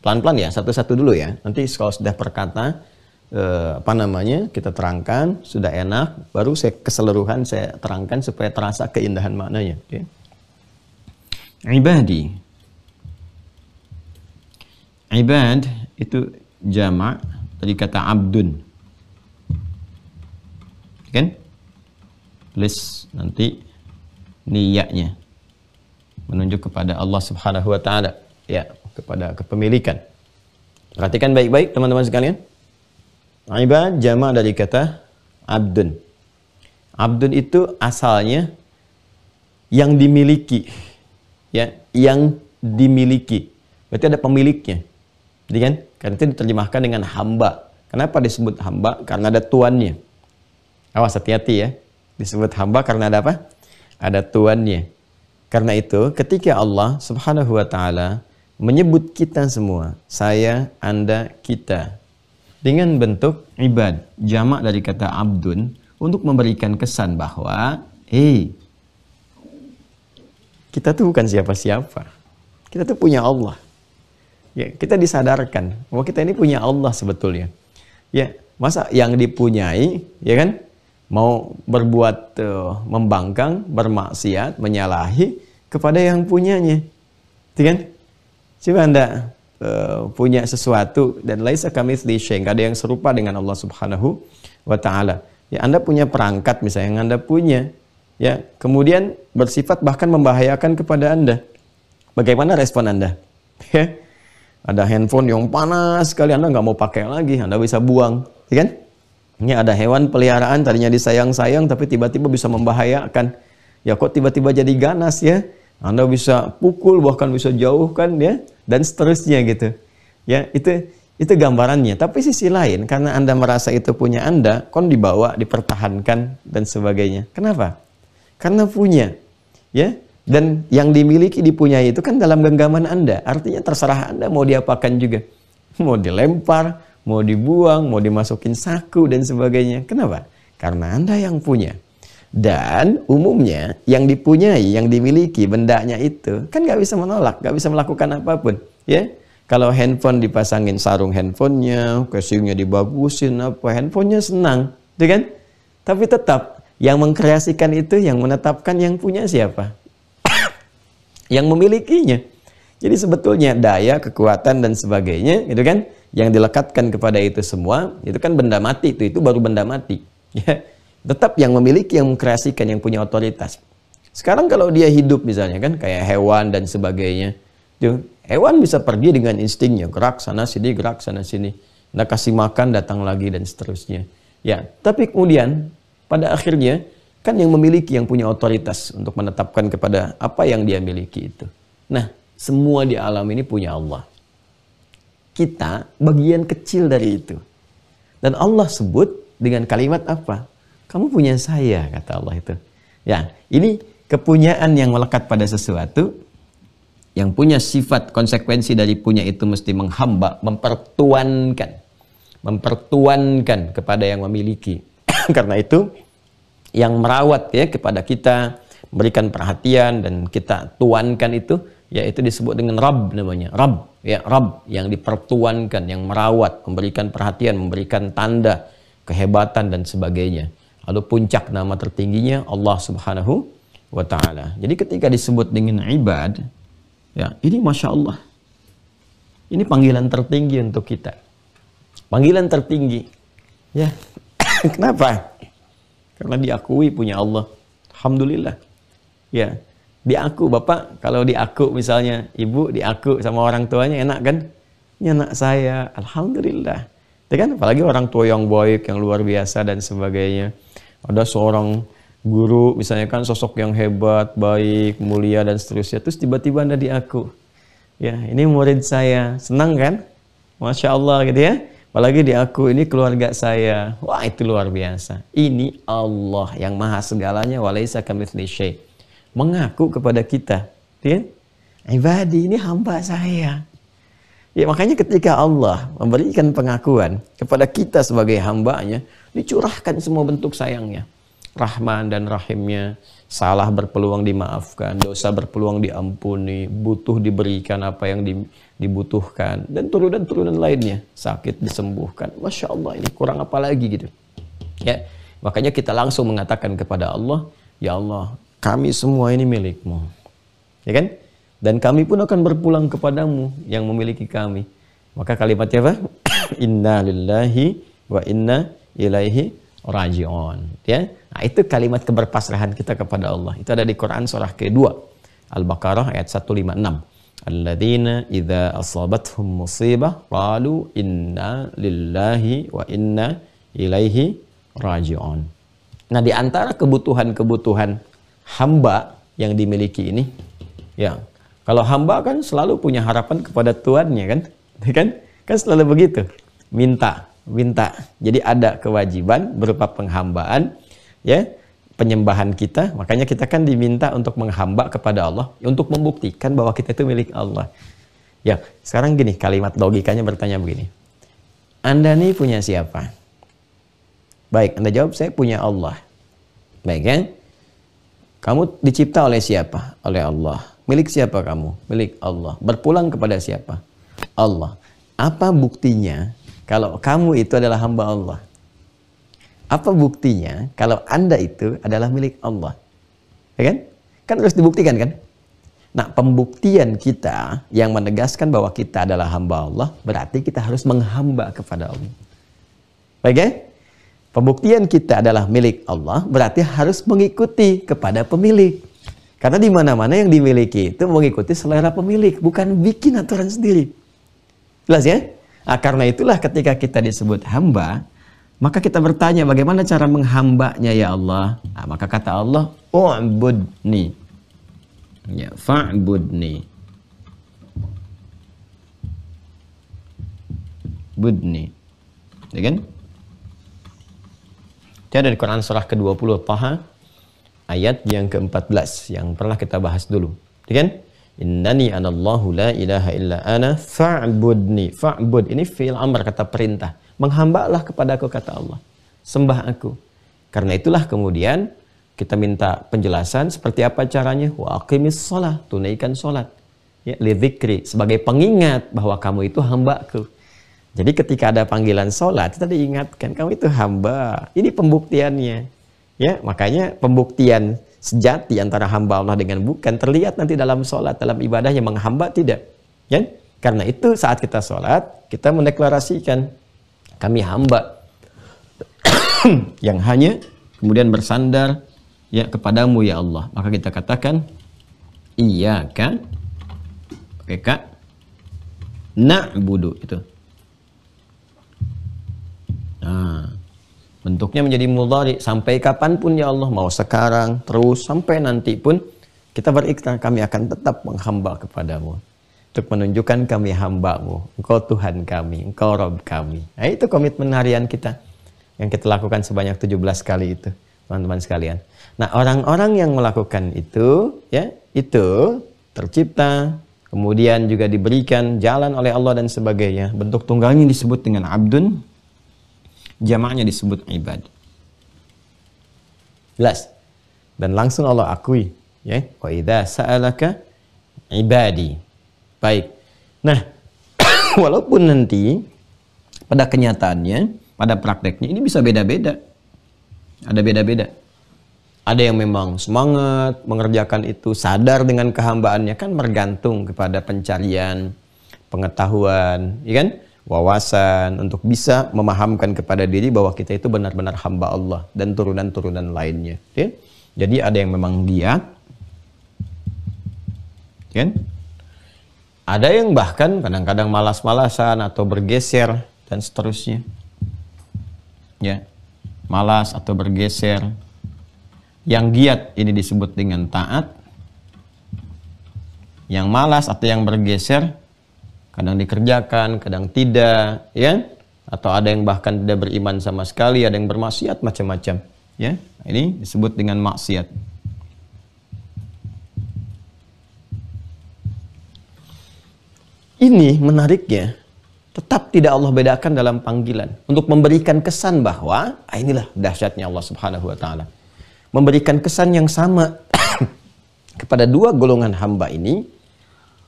[SPEAKER 1] Pelan-pelan ya, satu-satu dulu ya. Nanti kalau sudah perkata eh, apa namanya kita terangkan sudah enak, baru saya keseluruhan saya terangkan supaya terasa keindahan maknanya. Ya. Ibadi, ibad itu jamak tadi kata abdun kan list nanti niatnya menunjuk kepada Allah Subhanahu wa taala ya kepada kepemilikan perhatikan baik-baik teman-teman sekalian ibad jamak dari kata abdun abdun itu asalnya yang dimiliki ya yang dimiliki berarti ada pemiliknya jadi kan, karena itu diterjemahkan dengan hamba. Kenapa disebut hamba? Karena ada tuannya. Awas hati-hati ya. Disebut hamba karena ada apa? Ada tuannya. Karena itu, ketika Allah Subhanahu wa taala menyebut kita semua, saya, Anda, kita dengan bentuk ibad, jamak dari kata abdun untuk memberikan kesan bahwa hei kita tuh bukan siapa-siapa. Kita tuh punya Allah. Ya, kita disadarkan bahwa kita ini punya Allah sebetulnya. Ya, masa yang dipunyai, ya kan? Mau berbuat uh, membangkang, bermaksiat, menyalahi kepada yang punyanya. tiga gitu kan? Coba Anda uh, punya sesuatu dan laisa kamitsli syai', ada yang serupa dengan Allah Subhanahu wa taala. Ya, Anda punya perangkat misalnya yang Anda punya, ya, kemudian bersifat bahkan membahayakan kepada Anda. Bagaimana respon Anda? Ya ada handphone yang panas sekali, Anda nggak mau pakai lagi, Anda bisa buang. Ya kan? Ini ada hewan peliharaan, tadinya disayang-sayang, tapi tiba-tiba bisa membahayakan. Ya kok tiba-tiba jadi ganas ya? Anda bisa pukul, bahkan bisa jauhkan ya, dan seterusnya gitu. Ya, itu itu gambarannya. Tapi sisi lain, karena Anda merasa itu punya Anda, kon dibawa, dipertahankan, dan sebagainya. Kenapa? Karena punya. Ya, dan yang dimiliki, dipunyai itu kan dalam genggaman Anda. Artinya terserah Anda mau diapakan juga. Mau dilempar, mau dibuang, mau dimasukin saku dan sebagainya. Kenapa? Karena Anda yang punya. Dan umumnya yang dipunyai, yang dimiliki bendanya itu kan nggak bisa menolak, nggak bisa melakukan apapun. Ya, kalau handphone dipasangin sarung handphonenya, casingnya dibagusin, apa handphonenya senang, gitu kan? Tapi tetap yang mengkreasikan itu, yang menetapkan yang punya siapa? yang memilikinya. Jadi sebetulnya daya, kekuatan dan sebagainya, gitu kan yang dilekatkan kepada itu semua, itu kan benda mati itu, itu baru benda mati. Ya. Tetap yang memiliki, yang mengkreasikan, yang punya otoritas. Sekarang kalau dia hidup misalnya kan kayak hewan dan sebagainya, tuh hewan bisa pergi dengan instingnya, gerak sana sini, gerak sana sini. Nah kasih makan datang lagi dan seterusnya. Ya, tapi kemudian pada akhirnya Kan yang memiliki, yang punya otoritas untuk menetapkan kepada apa yang dia miliki itu. Nah, semua di alam ini punya Allah. Kita bagian kecil dari itu. Dan Allah sebut dengan kalimat apa? Kamu punya saya, kata Allah itu. Ya, ini kepunyaan yang melekat pada sesuatu yang punya sifat konsekuensi dari punya itu mesti menghamba, mempertuankan, mempertuankan kepada yang memiliki. Karena itu yang merawat ya kepada kita, memberikan perhatian dan kita tuankan itu yaitu disebut dengan Rab namanya. Rab, ya Rab yang dipertuankan, yang merawat, memberikan perhatian, memberikan tanda kehebatan dan sebagainya. Lalu puncak nama tertingginya Allah Subhanahu wa taala. Jadi ketika disebut dengan ibad, ya ini masya Allah. Ini panggilan tertinggi untuk kita. Panggilan tertinggi. Ya. Kenapa? karena diakui punya Allah. Alhamdulillah. Ya, diaku Bapak, kalau diaku misalnya ibu diaku sama orang tuanya enak kan? Ini anak saya, alhamdulillah. Ya kan apalagi orang tua yang baik, yang luar biasa dan sebagainya. Ada seorang guru misalnya kan sosok yang hebat, baik, mulia dan seterusnya. Terus tiba-tiba Anda diaku. Ya, ini murid saya. Senang kan? Masya Allah gitu ya. Apalagi di aku ini keluarga saya. Wah itu luar biasa. Ini Allah yang maha segalanya walaisa kamitsli syai. Mengaku kepada kita. Ya? Ibadi ini hamba saya. Ya, makanya ketika Allah memberikan pengakuan kepada kita sebagai hambanya, dicurahkan semua bentuk sayangnya. Rahman dan rahimnya, salah berpeluang dimaafkan, dosa berpeluang diampuni, butuh diberikan apa yang dibutuhkan dan turunan-turunan lainnya sakit disembuhkan masya Allah ini kurang apa lagi gitu ya makanya kita langsung mengatakan kepada Allah ya Allah kami semua ini milikmu ya kan dan kami pun akan berpulang kepadamu yang memiliki kami maka kalimatnya apa inna lillahi wa inna ilaihi rajiun ya nah, itu kalimat keberpasrahan kita kepada Allah itu ada di Quran surah kedua Al-Baqarah ayat 156 alladzina idza asabathum musibah qalu inna lillahi wa inna ilaihi raji'un. Nah, di antara kebutuhan-kebutuhan hamba yang dimiliki ini, ya. Kalau hamba kan selalu punya harapan kepada tuannya kan? Kan? Kan selalu begitu. Minta, minta. Jadi ada kewajiban berupa penghambaan, ya penyembahan kita. Makanya kita kan diminta untuk menghamba kepada Allah untuk membuktikan bahwa kita itu milik Allah. Ya, sekarang gini kalimat logikanya bertanya begini. Anda nih punya siapa? Baik, Anda jawab saya punya Allah. Baik kan? Kamu dicipta oleh siapa? Oleh Allah. Milik siapa kamu? Milik Allah. Berpulang kepada siapa? Allah. Apa buktinya kalau kamu itu adalah hamba Allah? Apa buktinya kalau Anda itu adalah milik Allah? Ya kan? Kan harus dibuktikan kan? Nah, pembuktian kita yang menegaskan bahwa kita adalah hamba Allah berarti kita harus menghamba kepada Allah. Baik ya? Pembuktian kita adalah milik Allah berarti harus mengikuti kepada pemilik. Karena di mana-mana yang dimiliki itu mengikuti selera pemilik, bukan bikin aturan sendiri. Jelas ya? Nah, karena itulah ketika kita disebut hamba, maka kita bertanya bagaimana cara menghambaknya ya Allah. Nah, maka kata Allah, "U'budni." Ya, fa'budni. Budni. Ya kan? Itu ada di Quran surah ke-20 Taha ayat yang ke-14 yang pernah kita bahas dulu. Ya kan? Innani anallahu la ilaha illa ana fa'budni. Fa'bud ini fi'il amr kata perintah menghambalah Aku kata Allah. Sembah aku. Karena itulah kemudian kita minta penjelasan seperti apa caranya. Wa aqimis sholat, tunaikan sholat. Ya, lidzikri, sebagai pengingat bahwa kamu itu hamba Aku. Jadi ketika ada panggilan sholat, kita diingatkan, kamu itu hamba. Ini pembuktiannya. Ya, makanya pembuktian sejati antara hamba Allah dengan bukan terlihat nanti dalam sholat, dalam ibadahnya menghamba tidak. Ya? Karena itu saat kita sholat, kita mendeklarasikan kami hamba yang hanya kemudian bersandar ya kepadamu ya Allah. Maka kita katakan iya kan pakai kak na'budu itu. Nah, bentuknya menjadi mudhari sampai kapanpun ya Allah mau sekarang terus sampai nanti pun kita berikhtiar kami akan tetap menghamba kepadamu untuk menunjukkan kami hambamu, engkau Tuhan kami, engkau Rob kami. Nah, itu komitmen harian kita yang kita lakukan sebanyak 17 kali itu, teman-teman sekalian. Nah, orang-orang yang melakukan itu, ya, itu tercipta, kemudian juga diberikan jalan oleh Allah dan sebagainya. Bentuk tunggalnya disebut dengan abdun, jamaknya disebut ibad. Jelas. Dan langsung Allah akui, ya, wa idza sa'alaka ibadi Baik. Nah, walaupun nanti pada kenyataannya, pada prakteknya ini bisa beda-beda. Ada beda-beda. Ada yang memang semangat mengerjakan itu, sadar dengan kehambaannya kan bergantung kepada pencarian, pengetahuan, ya kan? wawasan untuk bisa memahamkan kepada diri bahwa kita itu benar-benar hamba Allah dan turunan-turunan lainnya. Ya? Jadi ada yang memang giat, ya kan? Ada yang bahkan kadang-kadang malas-malasan atau bergeser dan seterusnya. Ya, malas atau bergeser. Yang giat ini disebut dengan taat. Yang malas atau yang bergeser kadang dikerjakan, kadang tidak, ya. Atau ada yang bahkan tidak beriman sama sekali, ada yang bermaksiat macam-macam, ya. Ini disebut dengan maksiat. Ini menariknya, tetap tidak Allah bedakan dalam panggilan untuk memberikan kesan bahwa ah inilah dahsyatnya Allah Subhanahu wa taala. Memberikan kesan yang sama kepada dua golongan hamba ini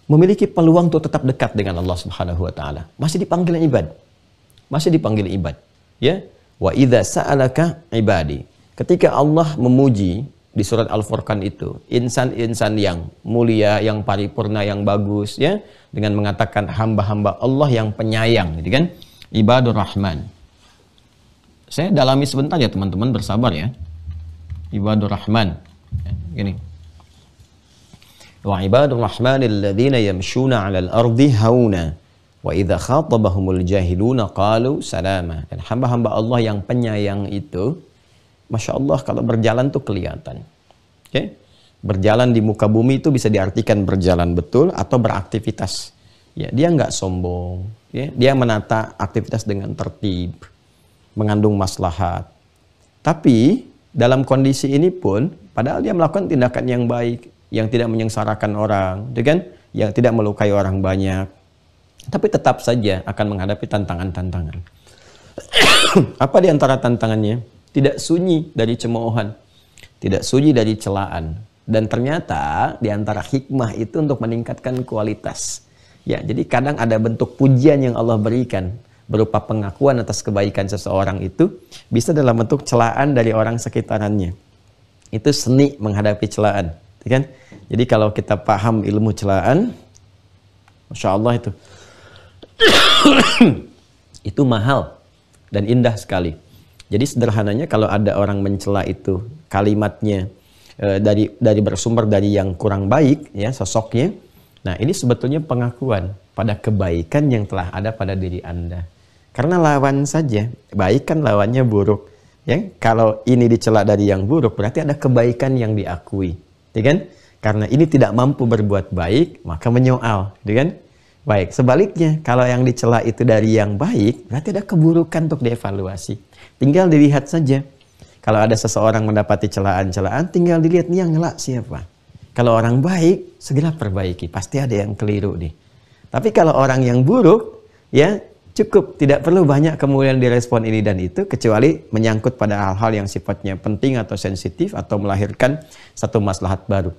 [SPEAKER 1] memiliki peluang untuk tetap dekat dengan Allah Subhanahu wa taala. Masih dipanggil ibad. Masih dipanggil ibad, ya. Wa idza sa'alaka ibadi. Ketika Allah memuji di surat Al-Furqan itu, insan-insan yang mulia, yang paripurna, yang bagus, ya dengan mengatakan hamba-hamba Allah yang penyayang, gitu kan? Ibadur Rahman. Saya dalami sebentar ya teman-teman, bersabar ya. Ibadur Rahman. Gini. Wa ibadur Rahman alladzina yamshuna 'alal ardi hauna wa idza khatabahumul jahiluna qalu salama. Dan hamba-hamba Allah yang penyayang itu Masya Allah kalau berjalan tuh kelihatan. Oke? Okay? berjalan di muka bumi itu bisa diartikan berjalan betul atau beraktivitas. Ya, dia nggak sombong. Ya, dia menata aktivitas dengan tertib, mengandung maslahat. Tapi dalam kondisi ini pun, padahal dia melakukan tindakan yang baik, yang tidak menyengsarakan orang, dengan ya yang tidak melukai orang banyak. Tapi tetap saja akan menghadapi tantangan-tantangan. Apa di antara tantangannya? Tidak sunyi dari cemoohan, tidak sunyi dari celaan, dan ternyata di antara hikmah itu untuk meningkatkan kualitas. Ya, jadi kadang ada bentuk pujian yang Allah berikan berupa pengakuan atas kebaikan seseorang itu bisa dalam bentuk celaan dari orang sekitarannya. Itu seni menghadapi celaan, ya kan? Jadi kalau kita paham ilmu celaan, masya Allah itu itu mahal dan indah sekali. Jadi sederhananya kalau ada orang mencela itu kalimatnya Eh, dari dari bersumber dari yang kurang baik ya sosoknya. Nah, ini sebetulnya pengakuan pada kebaikan yang telah ada pada diri Anda. Karena lawan saja, baik kan lawannya buruk. Ya, kalau ini dicela dari yang buruk berarti ada kebaikan yang diakui. Ya kan? Karena ini tidak mampu berbuat baik, maka menyoal, ya kan? Baik, sebaliknya kalau yang dicela itu dari yang baik, berarti ada keburukan untuk dievaluasi. Tinggal dilihat saja kalau ada seseorang mendapati celaan-celaan, tinggal dilihat nih yang ngelak siapa. Kalau orang baik, segera perbaiki. Pasti ada yang keliru nih. Tapi kalau orang yang buruk, ya cukup. Tidak perlu banyak kemudian direspon ini dan itu, kecuali menyangkut pada hal-hal yang sifatnya penting atau sensitif atau melahirkan satu maslahat baru.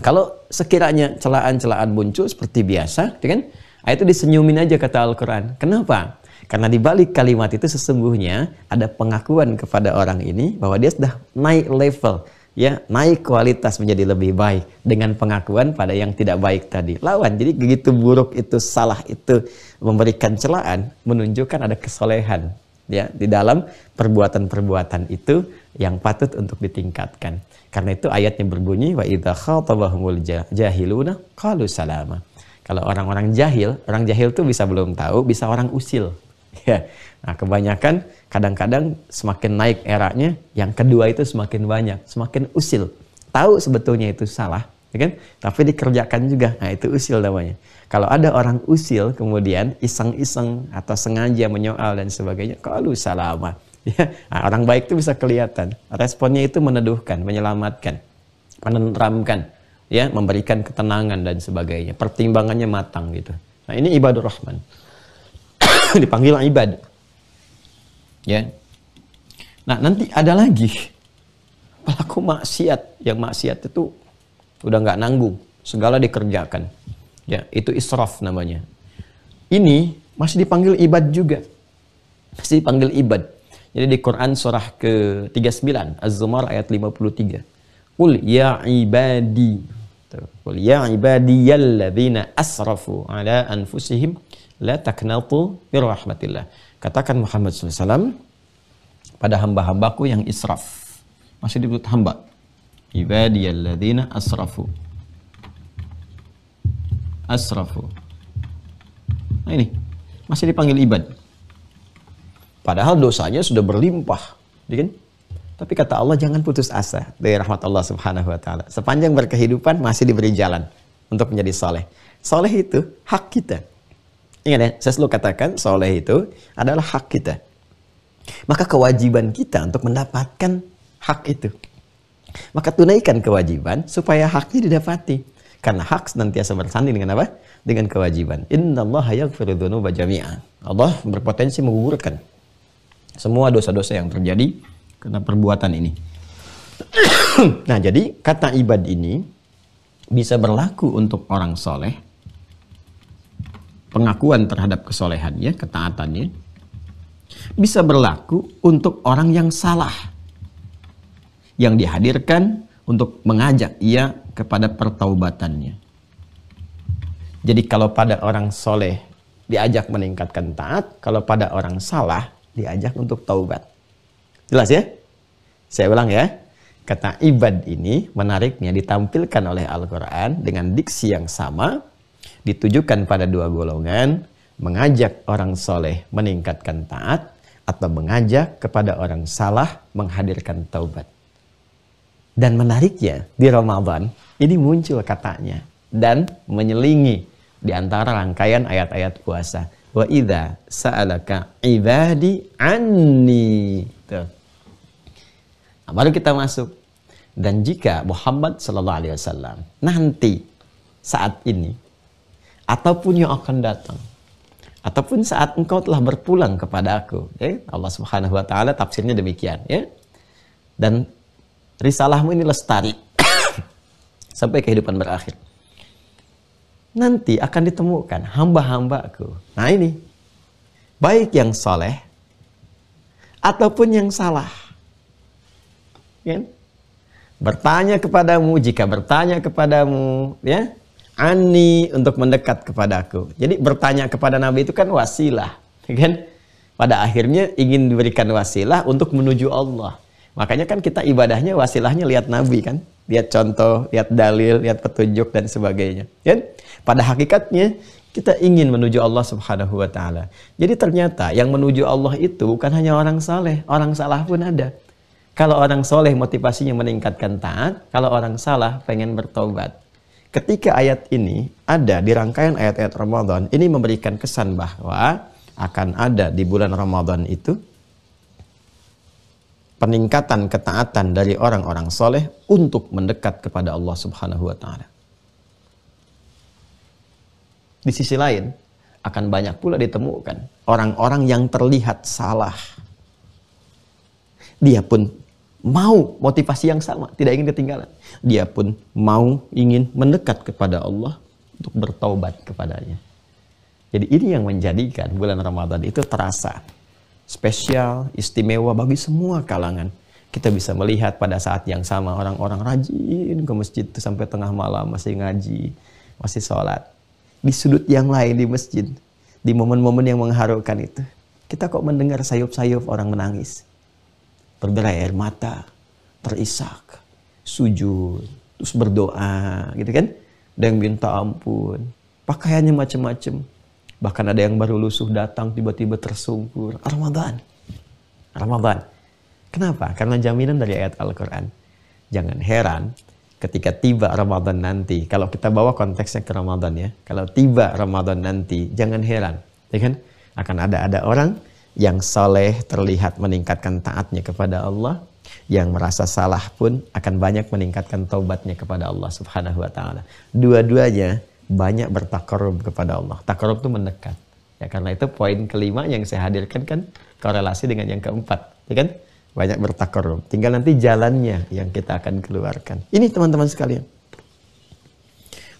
[SPEAKER 1] Kalau sekiranya celaan-celaan muncul seperti biasa, ya kan? Nah, itu disenyumin aja kata Al-Quran. Kenapa? Karena di balik kalimat itu sesungguhnya ada pengakuan kepada orang ini bahwa dia sudah naik level, ya naik kualitas menjadi lebih baik dengan pengakuan pada yang tidak baik tadi. Lawan, jadi begitu buruk itu salah itu memberikan celaan menunjukkan ada kesolehan ya di dalam perbuatan-perbuatan itu yang patut untuk ditingkatkan. Karena itu ayatnya berbunyi wa idza khatabahumul jahiluna qalu salama. Kalau orang-orang jahil, orang jahil itu bisa belum tahu, bisa orang usil. Ya. Nah, kebanyakan kadang-kadang semakin naik eranya, yang kedua itu semakin banyak, semakin usil. Tahu sebetulnya itu salah, ya kan? Tapi dikerjakan juga. Nah, itu usil namanya. Kalau ada orang usil kemudian iseng-iseng atau sengaja menyoal dan sebagainya, kalau salah Ya, nah, orang baik itu bisa kelihatan. Responnya itu meneduhkan, menyelamatkan, menenteramkan, ya, memberikan ketenangan dan sebagainya. Pertimbangannya matang gitu. Nah, ini ibadah rahman. dipanggil ibad. Ya. Nah, nanti ada lagi pelaku maksiat yang maksiat itu udah nggak nanggung, segala dikerjakan. Ya, itu israf namanya. Ini masih dipanggil ibad juga. Masih dipanggil ibad. Jadi di Quran surah ke-39 Az-Zumar ayat 53. Qul ya ibadi Qul ya yalladzina asrafu ala anfusihim la taknatu bi rahmatillah. Katakan Muhammad SAW pada hamba-hambaku yang israf. Masih disebut hamba. Ibadiyalladzina asrafu. Asrafu. Nah ini, masih dipanggil ibad. Padahal dosanya sudah berlimpah. Ya kan? Tapi kata Allah jangan putus asa dari rahmat Allah Subhanahu wa taala. Sepanjang berkehidupan masih diberi jalan untuk menjadi saleh. Saleh itu hak kita Ingat ya, saya selalu katakan soleh itu adalah hak kita. Maka kewajiban kita untuk mendapatkan hak itu. Maka tunaikan kewajiban supaya haknya didapati. Karena hak senantiasa bersanding dengan apa? Dengan kewajiban. Inna Allah yaghfiru bajami'ah. Allah berpotensi menggugurkan semua dosa-dosa yang terjadi karena perbuatan ini. nah, jadi kata ibad ini bisa berlaku untuk orang soleh pengakuan terhadap kesolehannya, ketaatannya, bisa berlaku untuk orang yang salah. Yang dihadirkan untuk mengajak ia kepada pertaubatannya. Jadi kalau pada orang soleh diajak meningkatkan taat, kalau pada orang salah diajak untuk taubat. Jelas ya? Saya ulang ya. Kata ibad ini menariknya ditampilkan oleh Al-Quran dengan diksi yang sama ditujukan pada dua golongan, mengajak orang soleh meningkatkan taat, atau mengajak kepada orang salah menghadirkan taubat. Dan menariknya, di Ramadan ini muncul katanya dan menyelingi di antara rangkaian ayat-ayat puasa. Wa idza sa'alaka ibadi anni. Tuh. Nah, baru kita masuk. Dan jika Muhammad sallallahu alaihi wasallam nanti saat ini ataupun yang akan datang ataupun saat engkau telah berpulang kepada aku ya Allah Subhanahu wa taala tafsirnya demikian ya dan risalahmu ini lestari sampai kehidupan berakhir nanti akan ditemukan hamba-hambaku nah ini baik yang soleh ataupun yang salah ya bertanya kepadamu jika bertanya kepadamu ya ani untuk mendekat kepadaku. Jadi bertanya kepada Nabi itu kan wasilah, ya kan? Pada akhirnya ingin diberikan wasilah untuk menuju Allah. Makanya kan kita ibadahnya wasilahnya lihat Nabi kan, lihat contoh, lihat dalil, lihat petunjuk dan sebagainya. Ya kan? Pada hakikatnya kita ingin menuju Allah Subhanahu wa taala. Jadi ternyata yang menuju Allah itu bukan hanya orang saleh, orang salah pun ada. Kalau orang soleh motivasinya meningkatkan taat, kalau orang salah pengen bertobat ketika ayat ini ada di rangkaian ayat-ayat Ramadan, ini memberikan kesan bahwa akan ada di bulan Ramadan itu peningkatan ketaatan dari orang-orang soleh untuk mendekat kepada Allah Subhanahu wa Ta'ala. Di sisi lain, akan banyak pula ditemukan orang-orang yang terlihat salah. Dia pun mau motivasi yang sama, tidak ingin ketinggalan. Dia pun mau ingin mendekat kepada Allah untuk bertobat kepadanya. Jadi ini yang menjadikan bulan Ramadan itu terasa spesial, istimewa bagi semua kalangan. Kita bisa melihat pada saat yang sama orang-orang rajin ke masjid itu sampai tengah malam masih ngaji, masih sholat. Di sudut yang lain di masjid, di momen-momen yang mengharukan itu, kita kok mendengar sayup-sayup orang menangis berderai air mata, terisak, sujud, terus berdoa gitu kan. Ada yang minta ampun, pakaiannya macam-macam. Bahkan ada yang baru lusuh datang tiba-tiba tersungkur. Ramadan. Ramadan. Kenapa? Karena jaminan dari ayat Al-Quran. Jangan heran ketika tiba Ramadan nanti, kalau kita bawa konteksnya ke Ramadan ya, kalau tiba Ramadan nanti, jangan heran, ya kan? Akan ada ada orang yang soleh terlihat meningkatkan taatnya kepada Allah. Yang merasa salah pun akan banyak meningkatkan taubatnya kepada Allah subhanahu wa ta'ala. Dua-duanya banyak bertakarub kepada Allah. Takarub itu mendekat. Ya karena itu poin kelima yang saya hadirkan kan korelasi dengan yang keempat. Ya kan? Banyak bertakarub. Tinggal nanti jalannya yang kita akan keluarkan. Ini teman-teman sekalian.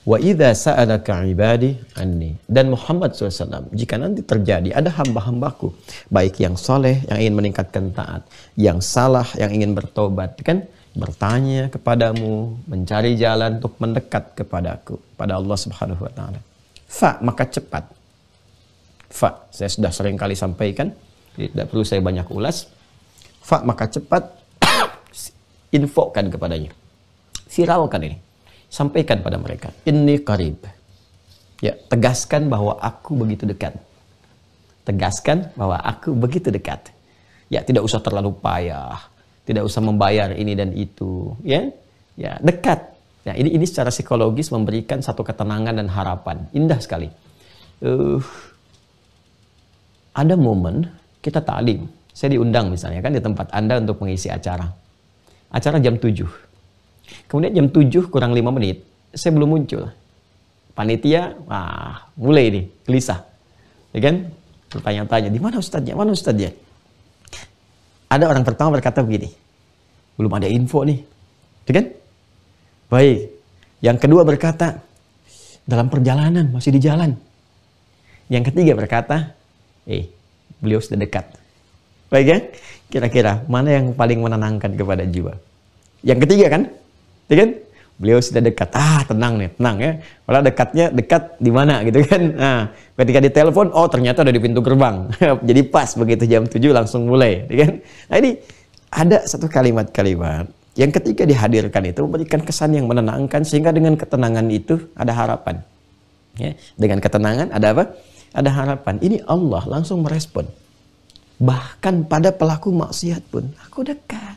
[SPEAKER 1] Wa idza sa'alaka ibadi anni. Dan Muhammad SAW, jika nanti terjadi ada hamba-hambaku, baik yang soleh, yang ingin meningkatkan taat, yang salah, yang ingin bertobat, kan bertanya kepadamu, mencari jalan untuk mendekat kepadaku, pada Allah Subhanahu wa taala. Fa, maka cepat. Fa, saya sudah sering kali sampaikan, tidak perlu saya banyak ulas. Fa, maka cepat infokan kepadanya. Viralkan ini Sampaikan pada mereka, ini karib. Ya, tegaskan bahwa aku begitu dekat. Tegaskan bahwa aku begitu dekat. Ya, tidak usah terlalu payah, tidak usah membayar ini dan itu, ya. Ya, dekat. Ya, ini ini secara psikologis memberikan satu ketenangan dan harapan. Indah sekali. Uh, ada momen kita talim. Saya diundang misalnya kan di tempat Anda untuk mengisi acara. Acara jam 7 Kemudian jam 7 kurang 5 menit, saya belum muncul. Panitia, wah mulai ini gelisah. Ya kan? Bertanya-tanya, di mana ustadznya, mana ustadznya? Ada orang pertama berkata begini, belum ada info nih. Ya kan? Baik. Yang kedua berkata, dalam perjalanan, masih di jalan. Yang ketiga berkata, eh, beliau sudah dekat. Baik ya Kira-kira mana yang paling menenangkan kepada jiwa? Yang ketiga kan? Ya kan? Beliau sudah dekat. Ah, tenang nih, tenang ya. Malah dekatnya dekat di mana gitu kan. Nah, ketika ditelepon, oh ternyata ada di pintu gerbang. Jadi pas begitu jam 7 langsung mulai, ya kan? Nah, ini ada satu kalimat-kalimat yang ketika dihadirkan itu memberikan kesan yang menenangkan sehingga dengan ketenangan itu ada harapan. Ya, dengan ketenangan ada apa? Ada harapan. Ini Allah langsung merespon. Bahkan pada pelaku maksiat pun, aku dekat.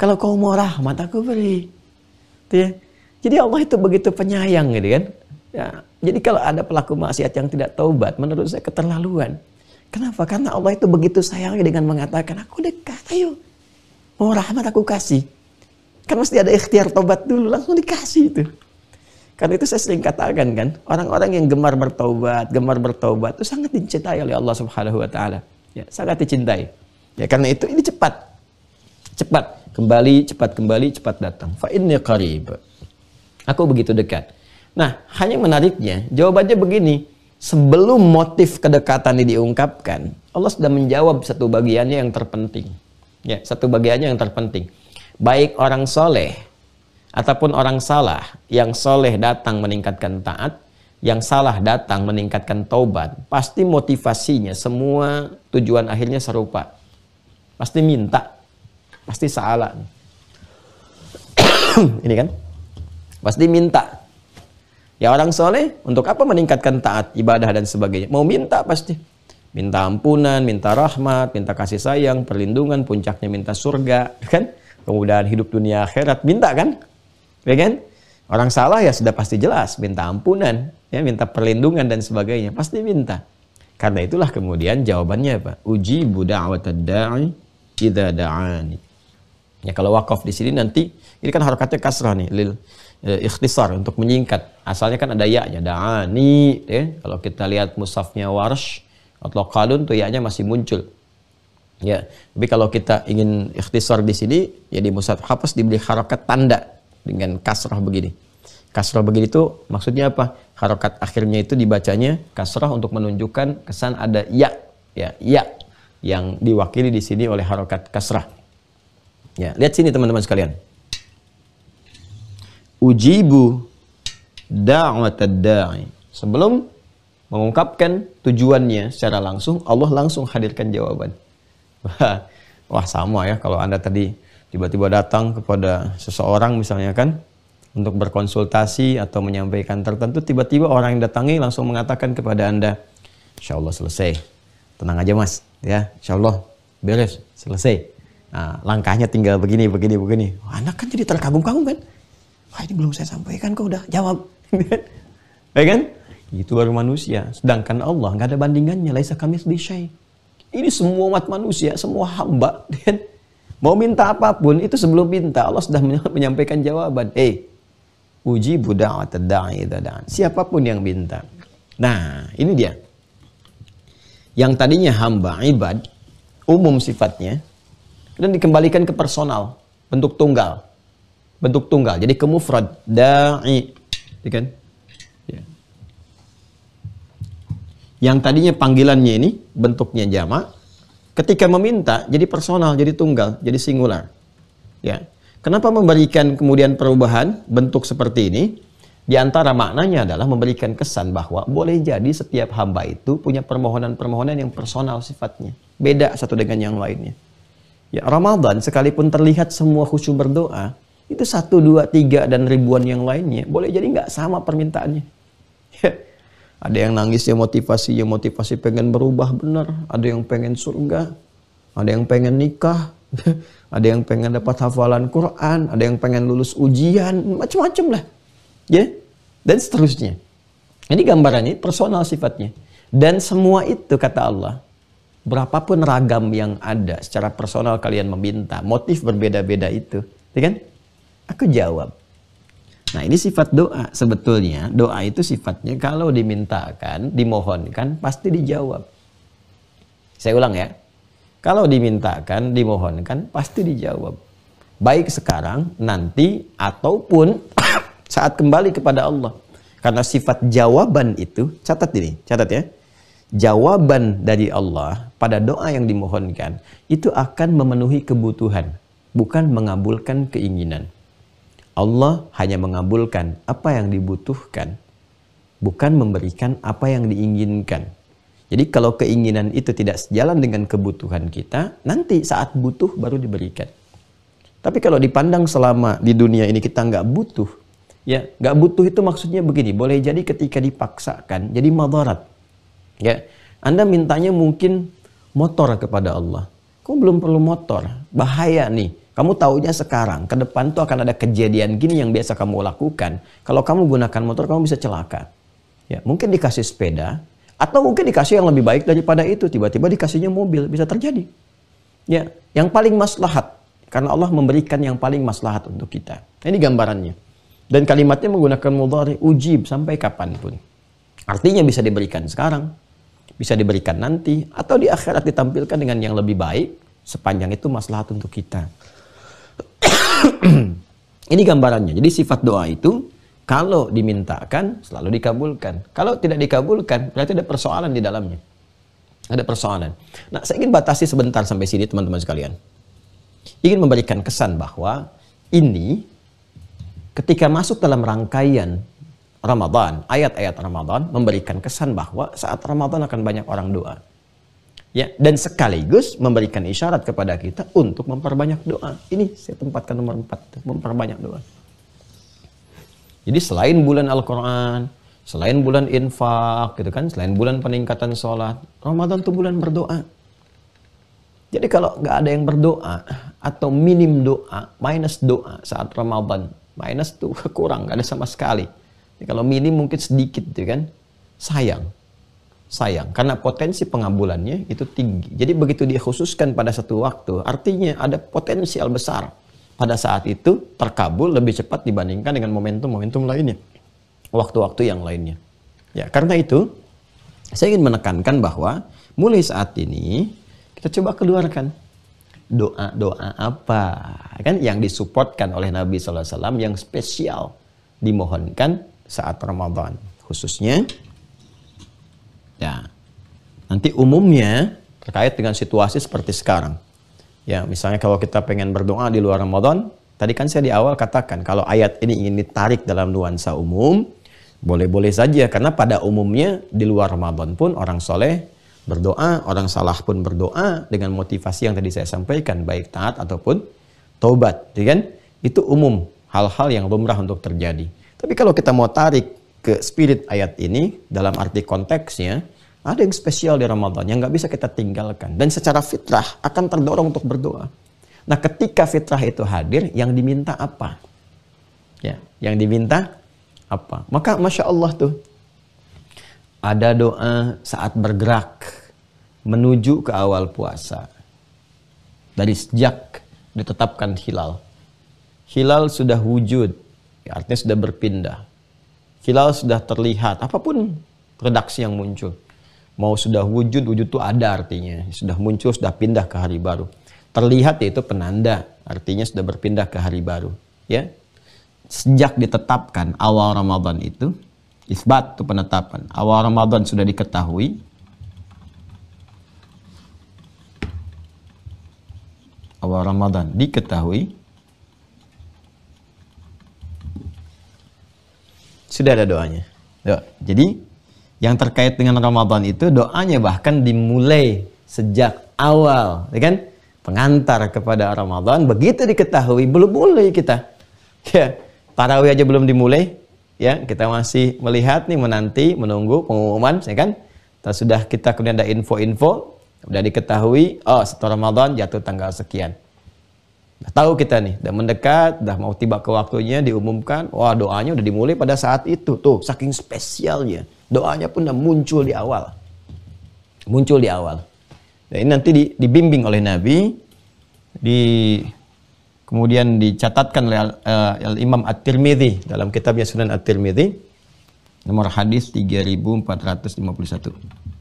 [SPEAKER 1] Kalau kau mau rahmat, aku beri. Gitu ya. Jadi Allah itu begitu penyayang gitu kan. Ya. Jadi kalau ada pelaku maksiat yang tidak taubat, menurut saya keterlaluan. Kenapa? Karena Allah itu begitu sayangnya dengan mengatakan, aku dekat, ayo. Mau rahmat aku kasih. Kan mesti ada ikhtiar taubat dulu, langsung dikasih itu. Karena itu saya sering katakan kan, orang-orang yang gemar bertaubat, gemar bertaubat itu sangat dicintai oleh Allah Subhanahu wa taala. Ya, sangat dicintai. Ya karena itu ini cepat cepat kembali, cepat kembali, cepat datang. Fa inni qarib. Aku begitu dekat. Nah, hanya menariknya, jawabannya begini. Sebelum motif kedekatan ini diungkapkan, Allah sudah menjawab satu bagiannya yang terpenting. Ya, satu bagiannya yang terpenting. Baik orang soleh ataupun orang salah, yang soleh datang meningkatkan taat, yang salah datang meningkatkan taubat, pasti motivasinya semua tujuan akhirnya serupa. Pasti minta Pasti salah. Ini kan? Pasti minta. Ya orang soleh untuk apa meningkatkan taat, ibadah dan sebagainya? Mau minta pasti. Minta ampunan, minta rahmat, minta kasih sayang, perlindungan, puncaknya minta surga, ya kan? Kemudahan hidup dunia akhirat, minta kan? Ya kan? Orang salah ya sudah pasti jelas, minta ampunan, ya minta perlindungan dan sebagainya, pasti minta. Karena itulah kemudian jawabannya apa? Uji da'watad da'i da'ani. Ya kalau wakaf di sini nanti ini kan harokatnya kasrah nih lil e, ikhtisar untuk menyingkat. Asalnya kan ada ya ada da'ani ya. Kalau kita lihat musafnya warsh atau kalun tuh ya-nya masih muncul. Ya, tapi kalau kita ingin ikhtisar di sini ya di musaf hapus diberi harokat tanda dengan kasrah begini. Kasrah begini itu maksudnya apa? Harokat akhirnya itu dibacanya kasrah untuk menunjukkan kesan ada ya ya ya yang diwakili di sini oleh harokat kasrah. Ya, lihat sini teman-teman sekalian. Ujibu da'watad da'i. Sebelum mengungkapkan tujuannya secara langsung, Allah langsung hadirkan jawaban. Wah, sama ya kalau Anda tadi tiba-tiba datang kepada seseorang misalnya kan untuk berkonsultasi atau menyampaikan tertentu tiba-tiba orang yang datangi langsung mengatakan kepada Anda, "Insyaallah selesai. Tenang aja, Mas." Ya, insyaallah beres, selesai." Nah, langkahnya tinggal begini, begini, begini. Anak kan jadi terkagum-kagum kan? Wah ini belum saya sampaikan kok udah jawab. ya kan? Itu baru manusia. Sedangkan Allah nggak ada bandingannya. Laisa kami syai. Ini semua umat manusia, semua hamba. Dan ya mau minta apapun, itu sebelum minta. Allah sudah menyampaikan jawaban. Eh, hey, uji budak da'i tada'an. Siapapun yang minta. Nah, ini dia. Yang tadinya hamba, ibad, umum sifatnya, dan dikembalikan ke personal, bentuk tunggal. Bentuk tunggal. Jadi ke mufrad da'i. Ya kan? Ya. Yang tadinya panggilannya ini bentuknya jama, ketika meminta jadi personal, jadi tunggal, jadi singular. Ya. Kenapa memberikan kemudian perubahan bentuk seperti ini? Di antara maknanya adalah memberikan kesan bahwa boleh jadi setiap hamba itu punya permohonan-permohonan yang personal sifatnya. Beda satu dengan yang lainnya. Ya, Ramadan sekalipun terlihat semua khusyuk berdoa, itu satu, dua, tiga, dan ribuan yang lainnya. Boleh jadi nggak sama permintaannya. Ya, ada yang nangis ya motivasi, ya motivasi pengen berubah benar. Ada yang pengen surga, ada yang pengen nikah, ada yang pengen dapat hafalan Quran, ada yang pengen lulus ujian, macam-macam lah. Ya, dan seterusnya. Ini gambarannya personal sifatnya. Dan semua itu kata Allah berapapun ragam yang ada, secara personal kalian meminta, motif berbeda-beda itu, ya kan? Aku jawab. Nah ini sifat doa sebetulnya. Doa itu sifatnya kalau dimintakan, dimohonkan, pasti dijawab. Saya ulang ya. Kalau dimintakan, dimohonkan, pasti dijawab. Baik sekarang, nanti, ataupun saat kembali kepada Allah. Karena sifat jawaban itu, catat ini, catat ya. Jawaban dari Allah pada doa yang dimohonkan itu akan memenuhi kebutuhan, bukan mengabulkan keinginan. Allah hanya mengabulkan apa yang dibutuhkan, bukan memberikan apa yang diinginkan. Jadi kalau keinginan itu tidak sejalan dengan kebutuhan kita, nanti saat butuh baru diberikan. Tapi kalau dipandang selama di dunia ini kita nggak butuh, ya nggak butuh itu maksudnya begini, boleh jadi ketika dipaksakan jadi madarat. Ya, Anda mintanya mungkin motor kepada Allah. Kok belum perlu motor, bahaya nih. Kamu taunya sekarang, ke depan tuh akan ada kejadian gini yang biasa kamu lakukan. Kalau kamu gunakan motor, kamu bisa celaka. Ya, mungkin dikasih sepeda, atau mungkin dikasih yang lebih baik daripada itu. Tiba-tiba dikasihnya mobil, bisa terjadi. Ya, yang paling maslahat. Karena Allah memberikan yang paling maslahat untuk kita. Ini gambarannya. Dan kalimatnya menggunakan mudhari, ujib sampai kapanpun. Artinya bisa diberikan sekarang, bisa diberikan nanti atau di akhirat ditampilkan dengan yang lebih baik sepanjang itu maslahat untuk kita. Ini gambarannya. Jadi sifat doa itu kalau dimintakan selalu dikabulkan. Kalau tidak dikabulkan berarti ada persoalan di dalamnya. Ada persoalan. Nah, saya ingin batasi sebentar sampai sini teman-teman sekalian. Ingin memberikan kesan bahwa ini ketika masuk dalam rangkaian Ramadan, ayat-ayat Ramadan memberikan kesan bahwa saat Ramadan akan banyak orang doa. Ya, dan sekaligus memberikan isyarat kepada kita untuk memperbanyak doa. Ini saya tempatkan nomor 4, memperbanyak doa. Jadi selain bulan Al-Qur'an, selain bulan infak gitu kan, selain bulan peningkatan sholat, Ramadan tuh bulan berdoa. Jadi kalau nggak ada yang berdoa atau minim doa, minus doa saat Ramadan, minus tuh kurang, nggak ada sama sekali Ya, kalau minim mungkin sedikit gitu kan. Sayang. Sayang. Karena potensi pengabulannya itu tinggi. Jadi begitu dikhususkan pada satu waktu, artinya ada potensial besar pada saat itu terkabul lebih cepat dibandingkan dengan momentum-momentum lainnya. Waktu-waktu yang lainnya. Ya, karena itu saya ingin menekankan bahwa mulai saat ini kita coba keluarkan doa-doa apa kan yang disupportkan oleh Nabi SAW yang spesial dimohonkan saat Ramadan khususnya. Ya. Nanti umumnya terkait dengan situasi seperti sekarang. Ya, misalnya kalau kita pengen berdoa di luar Ramadan, tadi kan saya di awal katakan kalau ayat ini ingin ditarik dalam nuansa umum, boleh-boleh saja karena pada umumnya di luar Ramadan pun orang soleh berdoa, orang salah pun berdoa dengan motivasi yang tadi saya sampaikan, baik taat ataupun taubat, ya kan? Itu umum hal-hal yang lumrah untuk terjadi. Tapi kalau kita mau tarik ke spirit ayat ini dalam arti konteksnya, ada yang spesial di Ramadan yang nggak bisa kita tinggalkan. Dan secara fitrah akan terdorong untuk berdoa. Nah ketika fitrah itu hadir, yang diminta apa? Ya, yang diminta apa? Maka Masya Allah tuh, ada doa saat bergerak menuju ke awal puasa. Dari sejak ditetapkan hilal. Hilal sudah wujud Ya, artinya sudah berpindah. Hilal sudah terlihat, apapun redaksi yang muncul. Mau sudah wujud, wujud itu ada artinya. Sudah muncul, sudah pindah ke hari baru. Terlihat yaitu penanda, artinya sudah berpindah ke hari baru. Ya, Sejak ditetapkan awal Ramadan itu, isbat itu penetapan. Awal Ramadan sudah diketahui, awal Ramadan diketahui Sudah ada doanya. Doa. Ya, jadi yang terkait dengan Ramadan itu doanya bahkan dimulai sejak awal, ya kan? Pengantar kepada Ramadan begitu diketahui belum mulai kita. Ya, tarawih aja belum dimulai, ya kita masih melihat nih menanti menunggu pengumuman, ya kan? Dan sudah kita kemudian ada info-info, sudah diketahui, oh setelah Ramadan jatuh tanggal sekian. Nah, tahu kita nih, udah mendekat, dah mau tiba ke waktunya diumumkan, wah doanya udah dimulai pada saat itu. Tuh, saking spesialnya. Doanya pun udah muncul di awal. Muncul di awal. Nah, ini nanti dibimbing oleh Nabi, di kemudian dicatatkan oleh uh, Imam At-Tirmidzi dalam kitabnya Sunan At-Tirmidzi nomor hadis 3451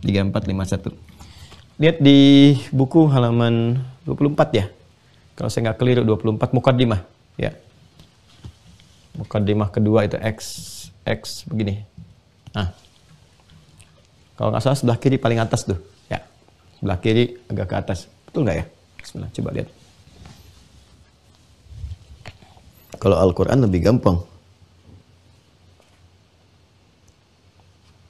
[SPEAKER 1] 3451 lihat di buku halaman 24 ya kalau saya nggak keliru 24 mukadimah ya. Mukadimah kedua itu X X begini. Nah. Kalau nggak salah sebelah kiri paling atas tuh. Ya. Sebelah kiri agak ke atas. Betul nggak ya? Bismillah, coba lihat. Kalau Al-Quran lebih gampang.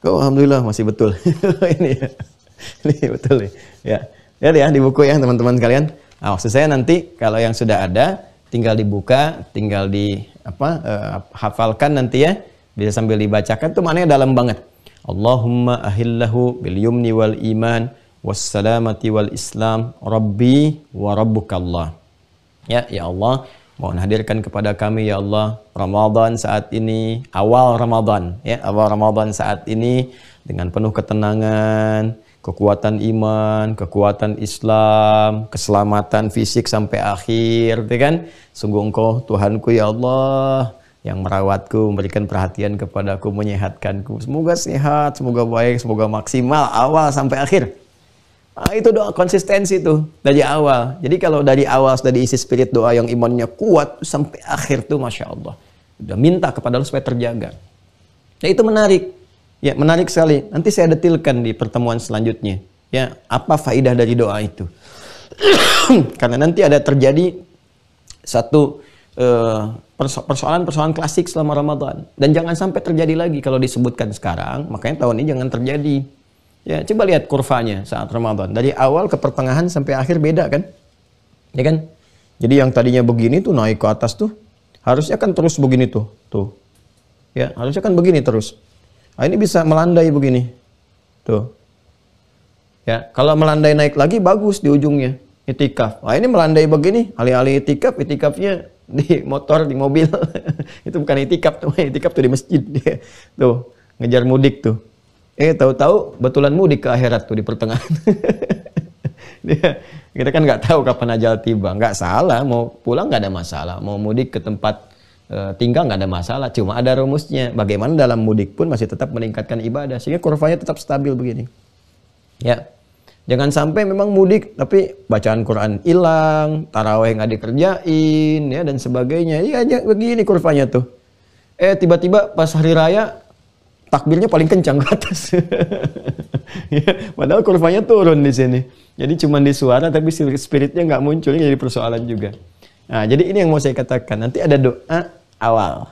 [SPEAKER 1] Kau oh, Alhamdulillah masih betul. ini ya. Ini betul nih. Ya. Lihat ya di buku ya teman-teman kalian. Nah, maksud saya nanti kalau yang sudah ada tinggal dibuka, tinggal di apa uh, hafalkan nanti ya. Bisa sambil dibacakan tuh maknanya dalam banget. Allahumma ahillahu bil yumni wal iman wassalamati wal islam rabbi wa rabbukallah. Ya, ya Allah, mohon hadirkan kepada kami ya Allah Ramadan saat ini, awal Ramadan ya, awal Ramadan saat ini dengan penuh ketenangan, kekuatan iman, kekuatan Islam, keselamatan fisik sampai akhir, ya kan? Sungguh engkau Tuhanku ya Allah yang merawatku, memberikan perhatian kepadaku, menyehatkanku. Semoga sehat, semoga baik, semoga maksimal awal sampai akhir. Nah, itu doa konsistensi tuh dari awal. Jadi kalau dari awal sudah diisi spirit doa yang imannya kuat sampai akhir tuh masya Allah. Udah minta kepada Allah supaya terjaga. Nah itu menarik. Ya, menarik sekali. Nanti saya detilkan di pertemuan selanjutnya. Ya, apa faidah dari doa itu? Karena nanti ada terjadi satu eh, persoalan-persoalan klasik selama Ramadan. Dan jangan sampai terjadi lagi kalau disebutkan sekarang, makanya tahun ini jangan terjadi. Ya, coba lihat kurvanya saat Ramadan. Dari awal ke pertengahan sampai akhir beda kan? Ya kan? Jadi yang tadinya begini tuh naik ke atas tuh harusnya kan terus begini tuh, tuh. Ya, harusnya kan begini terus. Nah, ini bisa melandai begini. Tuh. Ya, kalau melandai naik lagi bagus di ujungnya itikaf. Nah, ini melandai begini, alih-alih itikaf, itikafnya di motor, di mobil. itu bukan itikaf, tuh. itikaf tuh di masjid. tuh, ngejar mudik tuh. Eh, tahu-tahu betulan mudik ke akhirat tuh di pertengahan. Dia, kita kan nggak tahu kapan ajal tiba. Nggak salah, mau pulang nggak ada masalah. Mau mudik ke tempat Eh, tinggal nggak ada masalah, cuma ada rumusnya. Bagaimana dalam mudik pun masih tetap meningkatkan ibadah sehingga kurvanya tetap stabil begini. Ya. Jangan sampai memang mudik tapi bacaan Quran hilang, taraweh nggak dikerjain ya dan sebagainya. Iya aja begini kurvanya tuh. Eh tiba-tiba pas hari raya takbirnya paling kencang ke atas. Ya, padahal kurvanya turun di sini. Jadi cuma di suara tapi spiritnya nggak muncul jadi persoalan juga. Nah, jadi ini yang mau saya katakan. Nanti ada doa awal.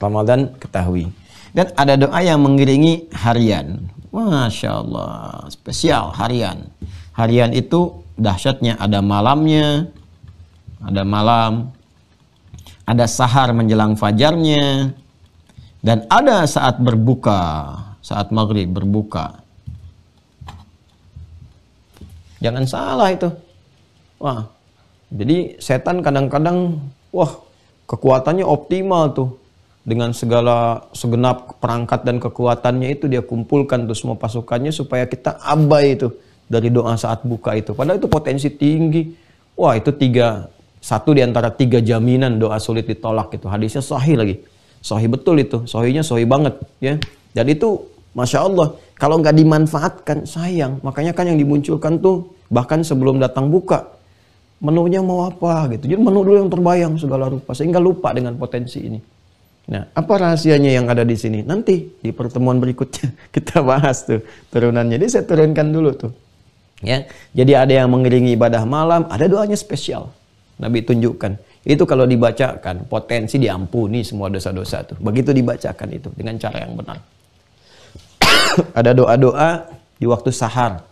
[SPEAKER 1] Ramadan ketahui. Dan ada doa yang mengiringi harian. Masya Allah. Spesial harian. Harian itu dahsyatnya ada malamnya. Ada malam. Ada sahar menjelang fajarnya. Dan ada saat berbuka. Saat maghrib berbuka. Jangan salah itu. Wah, jadi setan kadang-kadang wah kekuatannya optimal tuh dengan segala segenap perangkat dan kekuatannya itu dia kumpulkan tuh semua pasukannya supaya kita abai itu dari doa saat buka itu. Padahal itu potensi tinggi. Wah itu tiga satu di antara tiga jaminan doa sulit ditolak itu. Hadisnya sahih lagi. Sahih betul itu. Sahihnya sahih banget ya. Jadi itu Masya Allah, kalau nggak dimanfaatkan sayang. Makanya kan yang dimunculkan tuh bahkan sebelum datang buka menunya mau apa gitu. Jadi menu dulu yang terbayang segala rupa sehingga lupa dengan potensi ini. Nah, apa rahasianya yang ada di sini? Nanti di pertemuan berikutnya kita bahas tuh turunannya. Jadi saya turunkan dulu tuh. Ya. Jadi ada yang mengiringi ibadah malam, ada doanya spesial. Nabi tunjukkan. Itu kalau dibacakan, potensi diampuni semua dosa-dosa tuh. Begitu dibacakan itu dengan cara yang benar. ada doa-doa di waktu sahar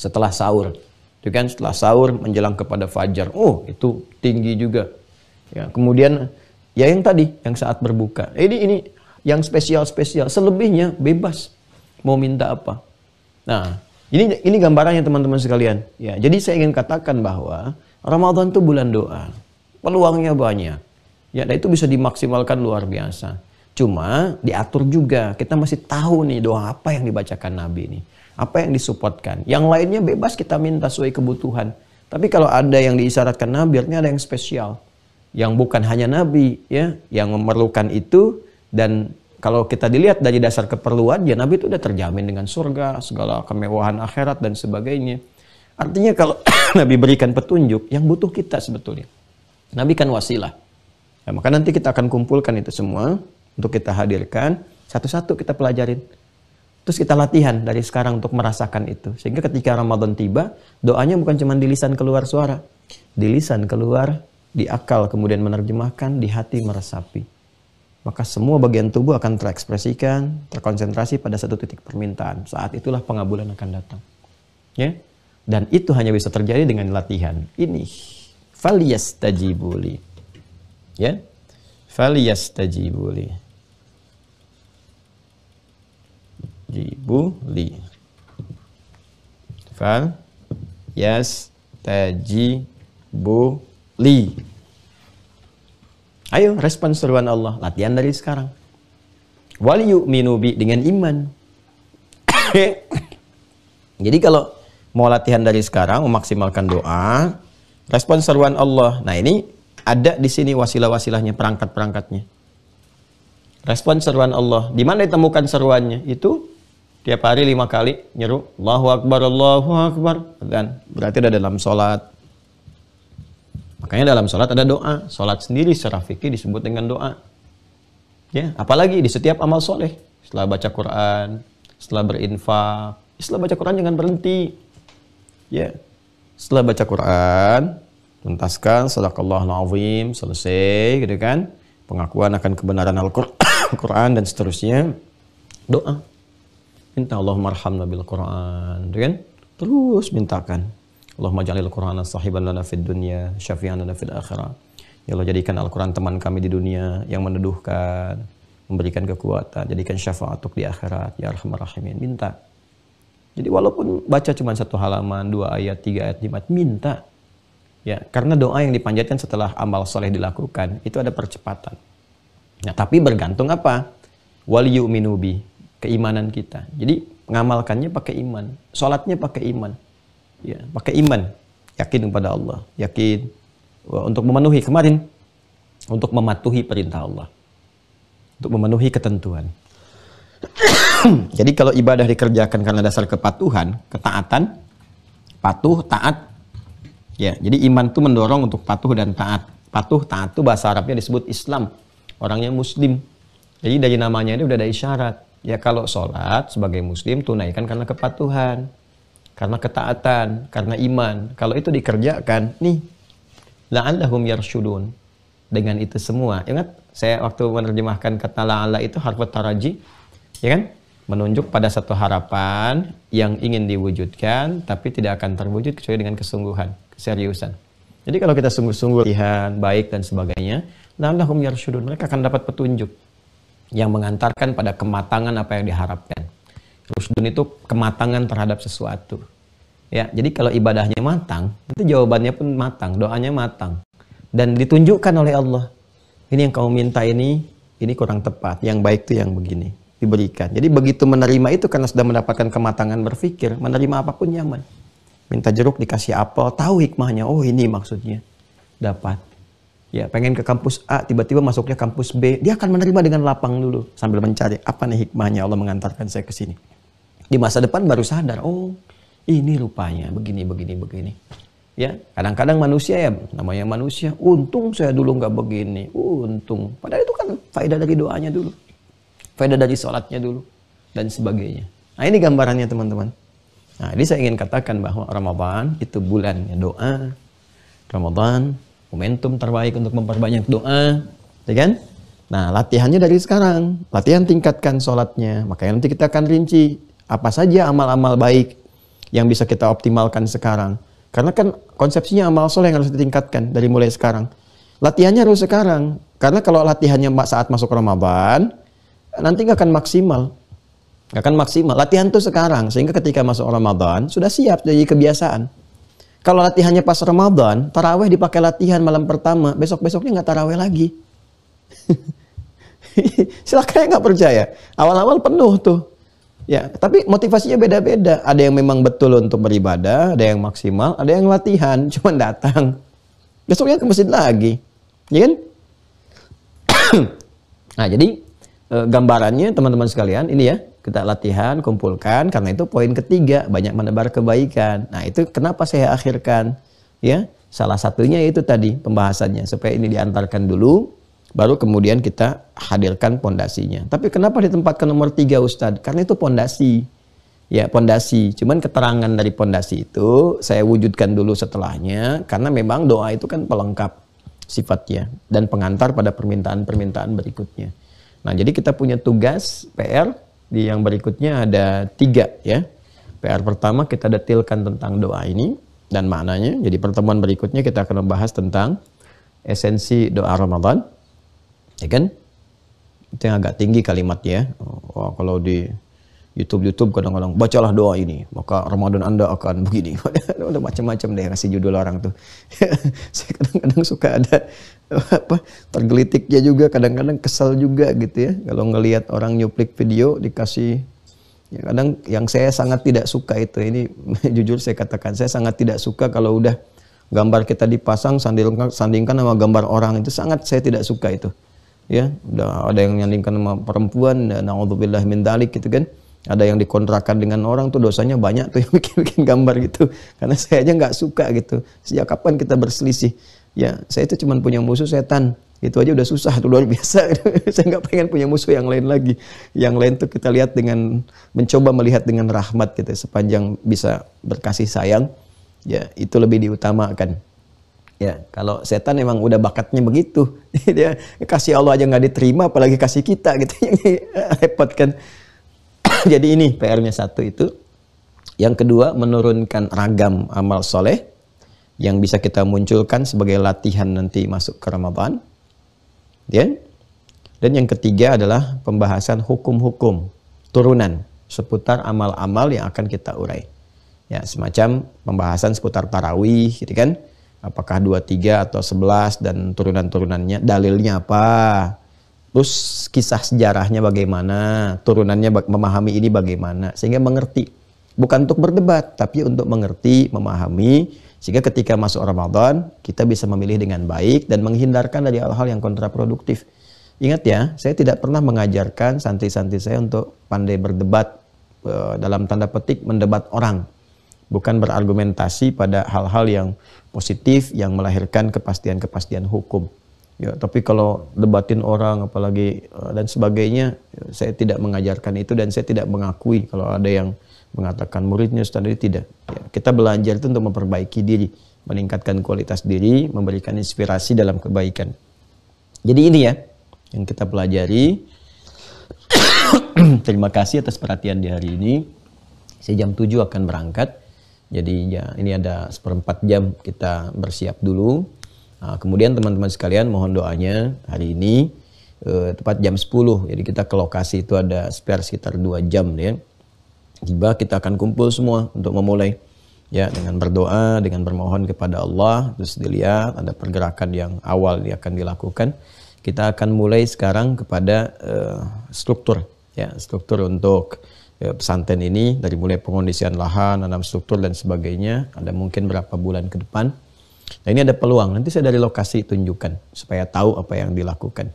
[SPEAKER 1] setelah sahur itu kan setelah sahur menjelang kepada fajar oh itu tinggi juga ya kemudian ya yang tadi yang saat berbuka ini ini yang spesial spesial selebihnya bebas mau minta apa nah ini ini gambarannya teman-teman sekalian ya jadi saya ingin katakan bahwa Ramadan itu bulan doa peluangnya banyak ya dan nah, itu bisa dimaksimalkan luar biasa cuma diatur juga kita masih tahu nih doa apa yang dibacakan Nabi ini apa yang disupportkan. Yang lainnya bebas kita minta sesuai kebutuhan. Tapi kalau ada yang diisyaratkan Nabi, artinya ada yang spesial. Yang bukan hanya Nabi, ya, yang memerlukan itu dan kalau kita dilihat dari dasar keperluan, ya Nabi itu udah terjamin dengan surga, segala kemewahan akhirat dan sebagainya. Artinya kalau Nabi berikan petunjuk, yang butuh kita sebetulnya. Nabi kan wasilah. Ya, maka nanti kita akan kumpulkan itu semua untuk kita hadirkan. Satu-satu kita pelajarin. Terus kita latihan dari sekarang untuk merasakan itu. Sehingga ketika Ramadan tiba, doanya bukan cuma di lisan keluar suara. Di lisan keluar, di akal kemudian menerjemahkan, di hati meresapi. Maka semua bagian tubuh akan terekspresikan, terkonsentrasi pada satu titik permintaan. Saat itulah pengabulan akan datang. Ya? Dan itu hanya bisa terjadi dengan latihan. Ini faliyastajibuli. Ya? Faliyastajibuli. Jibuli. li fal yas taji bu li ayo respon seruan Allah latihan dari sekarang wal yu'minu bi dengan iman jadi kalau mau latihan dari sekarang memaksimalkan doa respon seruan Allah nah ini ada di sini wasilah-wasilahnya perangkat-perangkatnya respon seruan Allah di mana ditemukan seruannya itu tiap hari lima kali nyeru Allahu Akbar, Allahu Akbar. Dan berarti ada dalam sholat. Makanya dalam sholat ada doa. Sholat sendiri secara fikih disebut dengan doa. Ya, apalagi di setiap amal soleh. Setelah baca Quran, setelah berinfak, setelah baca Quran jangan berhenti. Ya, setelah baca Quran, tuntaskan sadaqallah azim selesai gitu kan pengakuan akan kebenaran Al-Quran dan seterusnya doa minta Allah marham nabil Quran, ya kan? Terus mintakan. Allahumma majalil Quran sahiban lana fid dunya, syafi'an lana fil akhirah. Ya Allah jadikan Al-Quran teman kami di dunia yang meneduhkan, memberikan kekuatan, jadikan syafaat untuk di akhirat, ya arhamar rahimin. Minta. Jadi walaupun baca cuma satu halaman, dua ayat, tiga ayat, lima ayat, minta. Ya, karena doa yang dipanjatkan setelah amal soleh dilakukan, itu ada percepatan. Nah, tapi bergantung apa? Wal yu'minu keimanan kita. Jadi mengamalkannya pakai iman, sholatnya pakai iman, ya pakai iman, yakin kepada Allah, yakin untuk memenuhi kemarin, untuk mematuhi perintah Allah, untuk memenuhi ketentuan. Jadi kalau ibadah dikerjakan karena dasar kepatuhan, ketaatan, patuh, taat, ya. Jadi iman itu mendorong untuk patuh dan taat. Patuh, taat itu bahasa Arabnya disebut Islam, orangnya Muslim. Jadi dari namanya ini udah ada isyarat Ya kalau sholat sebagai muslim tunaikan karena kepatuhan, karena ketaatan, karena iman. Kalau itu dikerjakan, nih, la'allahum yarsyudun. Dengan itu semua. Ingat, saya waktu menerjemahkan kata la'alla itu harfut taraji, ya kan? Menunjuk pada satu harapan yang ingin diwujudkan, tapi tidak akan terwujud kecuali dengan kesungguhan, keseriusan. Jadi kalau kita sungguh-sungguh lihat baik dan sebagainya, la'allahum yarsyudun. Mereka akan dapat petunjuk yang mengantarkan pada kematangan apa yang diharapkan. Rusdun itu kematangan terhadap sesuatu. Ya, jadi kalau ibadahnya matang, itu jawabannya pun matang, doanya matang. Dan ditunjukkan oleh Allah. Ini yang kamu minta ini, ini kurang tepat. Yang baik itu yang begini, diberikan. Jadi begitu menerima itu karena sudah mendapatkan kematangan berpikir, menerima apapun nyaman. Minta jeruk dikasih apel, tahu hikmahnya. Oh, ini maksudnya. Dapat ya pengen ke kampus A tiba-tiba masuknya kampus B dia akan menerima dengan lapang dulu sambil mencari apa nih hikmahnya Allah mengantarkan saya ke sini di masa depan baru sadar oh ini rupanya begini begini begini ya kadang-kadang manusia ya namanya manusia untung saya dulu nggak begini untung padahal itu kan faedah dari doanya dulu faedah dari sholatnya dulu dan sebagainya nah ini gambarannya teman-teman nah ini saya ingin katakan bahwa Ramadan itu bulannya doa Ramadan momentum terbaik untuk memperbanyak doa, ya kan? Nah, latihannya dari sekarang. Latihan tingkatkan sholatnya. Makanya nanti kita akan rinci apa saja amal-amal baik yang bisa kita optimalkan sekarang. Karena kan konsepsinya amal sholat yang harus ditingkatkan dari mulai sekarang. Latihannya harus sekarang. Karena kalau latihannya saat masuk Ramadan, nanti nggak akan maksimal. Nggak akan maksimal. Latihan tuh sekarang. Sehingga ketika masuk Ramadan, sudah siap jadi kebiasaan. Kalau latihannya pas Ramadan, taraweh dipakai latihan malam pertama, besok-besoknya nggak taraweh lagi. Silahkan ya nggak percaya. Awal-awal penuh tuh. Ya, tapi motivasinya beda-beda. Ada yang memang betul untuk beribadah, ada yang maksimal, ada yang latihan, cuma datang. Besoknya ke masjid lagi. Ya kan? nah, jadi eh, gambarannya teman-teman sekalian ini ya kita latihan, kumpulkan. Karena itu poin ketiga, banyak menebar kebaikan. Nah itu kenapa saya akhirkan? Ya, salah satunya itu tadi pembahasannya. Supaya ini diantarkan dulu, baru kemudian kita hadirkan pondasinya. Tapi kenapa ditempatkan nomor tiga Ustadz? Karena itu pondasi. Ya, pondasi. Cuman keterangan dari pondasi itu saya wujudkan dulu setelahnya karena memang doa itu kan pelengkap sifatnya dan pengantar pada permintaan-permintaan berikutnya. Nah, jadi kita punya tugas PR di yang berikutnya ada tiga ya. PR pertama kita detilkan tentang doa ini dan maknanya. Jadi pertemuan berikutnya kita akan membahas tentang esensi doa Ramadan. Ya kan? Itu yang agak tinggi kalimatnya. Oh, kalau di YouTube-YouTube kadang-kadang bacalah doa ini maka Ramadan Anda akan begini udah macam-macam deh kasih judul orang tuh saya kadang-kadang suka ada apa tergelitik ya juga kadang-kadang kesel juga gitu ya kalau ngelihat orang nyuplik video dikasih ya kadang yang saya sangat tidak suka itu ini jujur saya katakan saya sangat tidak suka kalau udah gambar kita dipasang sandingkan sama gambar orang itu sangat saya tidak suka itu ya udah ada yang nyandingkan sama perempuan naudzubillah min dalik gitu kan ada yang dikontrakan dengan orang tuh dosanya banyak tuh yang bikin-bikin gambar gitu karena saya aja nggak suka gitu sejak kapan kita berselisih ya saya itu cuma punya musuh setan itu aja udah susah tuh luar biasa saya nggak pengen punya musuh yang lain lagi yang lain tuh kita lihat dengan mencoba melihat dengan rahmat gitu sepanjang bisa berkasih sayang ya itu lebih diutamakan ya kalau setan emang udah bakatnya begitu dia kasih Allah aja nggak diterima apalagi kasih kita gitu ini repot kan Jadi ini PR-nya satu itu. Yang kedua, menurunkan ragam amal soleh yang bisa kita munculkan sebagai latihan nanti masuk ke Ramadan. Dan, ya. dan yang ketiga adalah pembahasan hukum-hukum turunan seputar amal-amal yang akan kita urai. Ya, semacam pembahasan seputar tarawih gitu kan. Apakah 23 atau sebelas dan turunan-turunannya, dalilnya apa? Terus kisah sejarahnya bagaimana, turunannya memahami ini bagaimana, sehingga mengerti. Bukan untuk berdebat, tapi untuk mengerti, memahami, sehingga ketika masuk Ramadan, kita bisa memilih dengan baik dan menghindarkan dari hal-hal yang kontraproduktif. Ingat ya, saya tidak pernah mengajarkan santri-santri saya untuk pandai berdebat, eh, dalam tanda petik mendebat orang. Bukan berargumentasi pada hal-hal yang positif yang melahirkan kepastian-kepastian hukum. Ya, tapi kalau debatin orang apalagi eh, dan sebagainya, ya, saya tidak mengajarkan itu dan saya tidak mengakui kalau ada yang mengatakan muridnya standar tidak. Ya, kita belajar itu untuk memperbaiki diri, meningkatkan kualitas diri, memberikan inspirasi dalam kebaikan. Jadi ini ya yang kita pelajari. Terima kasih atas perhatian di hari ini. Saya jam 7 akan berangkat. Jadi ya ini ada seperempat jam kita bersiap dulu Nah, kemudian teman-teman sekalian mohon doanya hari ini eh, tepat jam 10. Jadi kita ke lokasi itu ada spare sekitar 2 jam ya. Tiba kita akan kumpul semua untuk memulai ya dengan berdoa, dengan bermohon kepada Allah, terus dilihat ada pergerakan yang awal yang akan dilakukan. Kita akan mulai sekarang kepada eh, struktur ya, struktur untuk eh, pesantren ini dari mulai pengondisian lahan, nanam struktur dan sebagainya, ada mungkin berapa bulan ke depan Nah ini ada peluang, nanti saya dari lokasi tunjukkan supaya tahu apa yang dilakukan.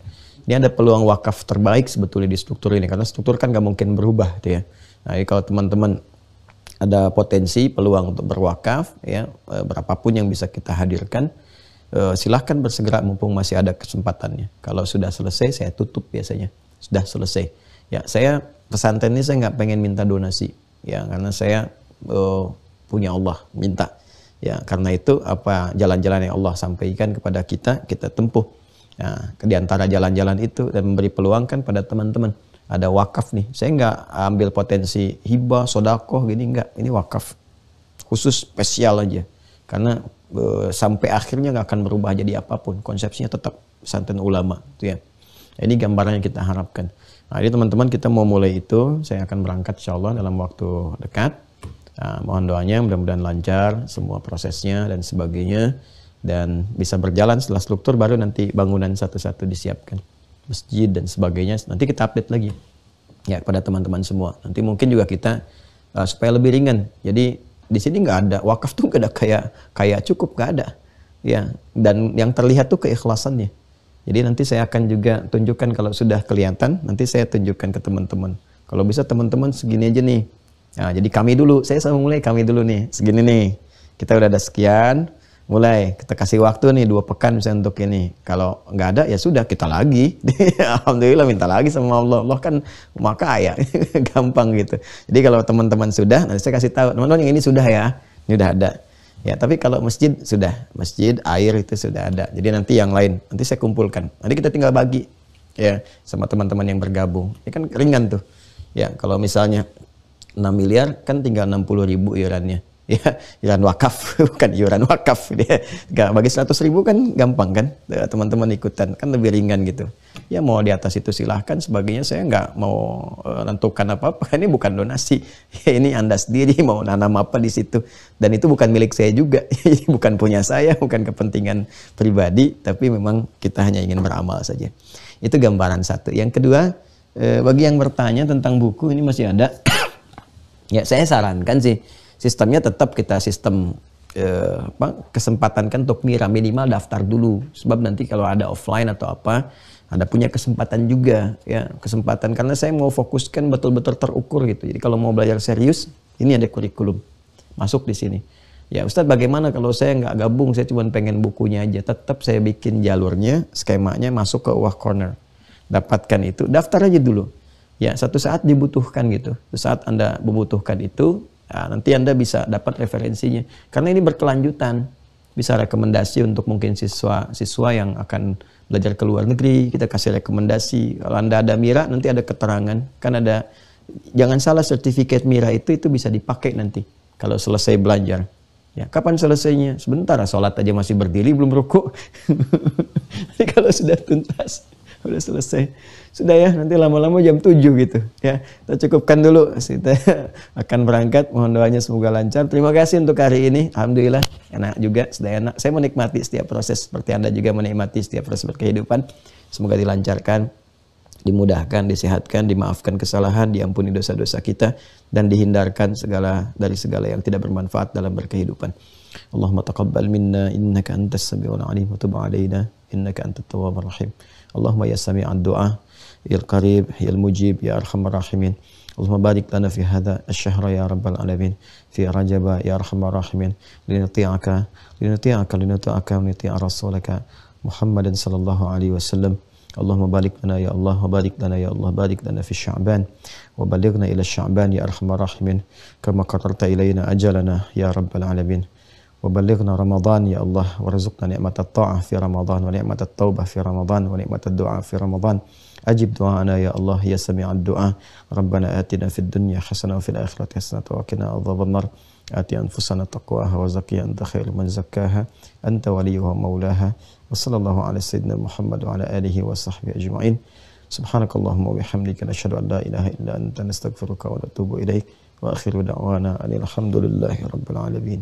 [SPEAKER 1] Ini ada peluang wakaf terbaik sebetulnya di struktur ini, karena struktur kan gak mungkin berubah gitu ya. Nah ini kalau teman-teman ada potensi peluang untuk berwakaf ya eh, berapapun yang bisa kita hadirkan eh, silahkan bersegera mumpung masih ada kesempatannya kalau sudah selesai saya tutup biasanya sudah selesai ya saya pesantren ini saya nggak pengen minta donasi ya karena saya uh, punya Allah minta Ya, karena itu apa jalan-jalan yang Allah sampaikan kepada kita kita tempuh. Nah, di antara jalan-jalan itu dan memberi peluang kan pada teman-teman ada wakaf nih. Saya nggak ambil potensi hibah, sodakoh gini nggak. Ini wakaf khusus spesial aja. Karena e, sampai akhirnya nggak akan berubah jadi apapun. Konsepsinya tetap santan ulama tuh gitu ya. Ini gambaran yang kita harapkan. Nah, jadi teman-teman kita mau mulai itu, saya akan berangkat insya Allah dalam waktu dekat. Nah, mohon doanya mudah-mudahan lancar semua prosesnya dan sebagainya dan bisa berjalan setelah struktur baru nanti bangunan satu-satu disiapkan masjid dan sebagainya nanti kita update lagi ya kepada teman-teman semua nanti mungkin juga kita uh, supaya lebih ringan jadi di sini nggak ada wakaf tuh nggak ada kayak kayak cukup nggak ada ya dan yang terlihat tuh keikhlasannya jadi nanti saya akan juga tunjukkan kalau sudah kelihatan nanti saya tunjukkan ke teman-teman kalau bisa teman-teman segini aja nih Nah, jadi kami dulu, saya sama mulai kami dulu nih, segini nih. Kita udah ada sekian, mulai kita kasih waktu nih dua pekan misalnya untuk ini. Kalau nggak ada ya sudah kita lagi. Alhamdulillah minta lagi sama Allah. Allah kan maka ya gampang gitu. Jadi kalau teman-teman sudah, nanti saya kasih tahu teman-teman yang ini sudah ya, ini udah ada. Ya, tapi kalau masjid sudah, masjid air itu sudah ada. Jadi nanti yang lain nanti saya kumpulkan. Nanti kita tinggal bagi ya sama teman-teman yang bergabung. Ini kan ringan tuh. Ya, kalau misalnya 6 miliar kan tinggal 60 ribu iurannya ya iuran wakaf bukan iuran wakaf dia nggak bagi 100 ribu kan gampang kan eh, teman-teman ikutan kan lebih ringan gitu ya mau di atas itu silahkan sebagainya saya nggak mau tentukan eh, apa apa ini bukan donasi ya, ini anda sendiri mau nanam apa di situ dan itu bukan milik saya juga bukan punya saya bukan kepentingan pribadi tapi memang kita hanya ingin beramal saja itu gambaran satu yang kedua eh, bagi yang bertanya tentang buku ini masih ada Ya, saya sarankan sih sistemnya tetap kita sistem eh, apa kesempatan kan untuk mira minimal daftar dulu sebab nanti kalau ada offline atau apa ada punya kesempatan juga ya kesempatan karena saya mau fokuskan betul-betul terukur gitu jadi kalau mau belajar serius ini ada kurikulum masuk di sini ya Ustadz bagaimana kalau saya nggak gabung saya cuma pengen bukunya aja tetap saya bikin jalurnya skemanya masuk ke wah corner dapatkan itu daftar aja dulu Ya, satu saat dibutuhkan gitu. Satu saat Anda membutuhkan itu, ya, nanti Anda bisa dapat referensinya. Karena ini berkelanjutan. Bisa rekomendasi untuk mungkin siswa-siswa yang akan belajar ke luar negeri, kita kasih rekomendasi. Kalau Anda ada mira, nanti ada keterangan. Kan ada, jangan salah sertifikat mira itu, itu bisa dipakai nanti kalau selesai belajar. Ya, kapan selesainya? Sebentar, sholat aja masih berdiri, belum rukuk. Tapi kalau sudah tuntas, udah selesai. Sudah ya, nanti lama-lama jam 7 gitu. Ya, kita cukupkan dulu. Kita akan berangkat. Mohon doanya semoga lancar. Terima kasih untuk hari ini. Alhamdulillah, enak juga, sudah enak. Saya menikmati setiap proses seperti Anda juga menikmati setiap proses berkehidupan. Semoga dilancarkan, dimudahkan, disehatkan, dimaafkan kesalahan, diampuni dosa-dosa kita dan dihindarkan segala dari segala yang tidak bermanfaat dalam berkehidupan. Allahumma taqabbal minna, innaka إنك أنت السميع wa وتب علينا innaka أنت tawabur rahim. اللهم يا سميع الدعاء يا القريب يا المجيب يا أرحم الراحمين اللهم بارك لنا في هذا الشهر يا رب العالمين في رجب يا أرحم الراحمين لنطيعك لنطيعك لنطيعك ونطيع رسولك محمد صلى الله عليه وسلم اللهم بارك لنا يا الله وبارك لنا يا الله بارك لنا في الشعبان وبلغنا إلى الشعبان يا أرحم الراحمين كما قررت إلينا أجلنا يا رب العالمين وبلغنا رمضان يا الله وارزقنا نعمة الطاعة في رمضان ونعمة التوبة في رمضان ونعمة الدعاء في رمضان أجب دعاءنا يا الله يا سميع الدعاء ربنا آتنا في الدنيا حسنة وفي الآخرة حسنة وقنا عذاب النار آتي أنفسنا تقواها وزكي أنت خير من زكاها أنت وليها ومولاها وصلى الله على سيدنا محمد وعلى آله وصحبه أجمعين سبحانك اللهم وبحمدك نشهد أن لا إله إلا أنت نستغفرك ونتوب إليك وآخر دعوانا أن الحمد لله رب العالمين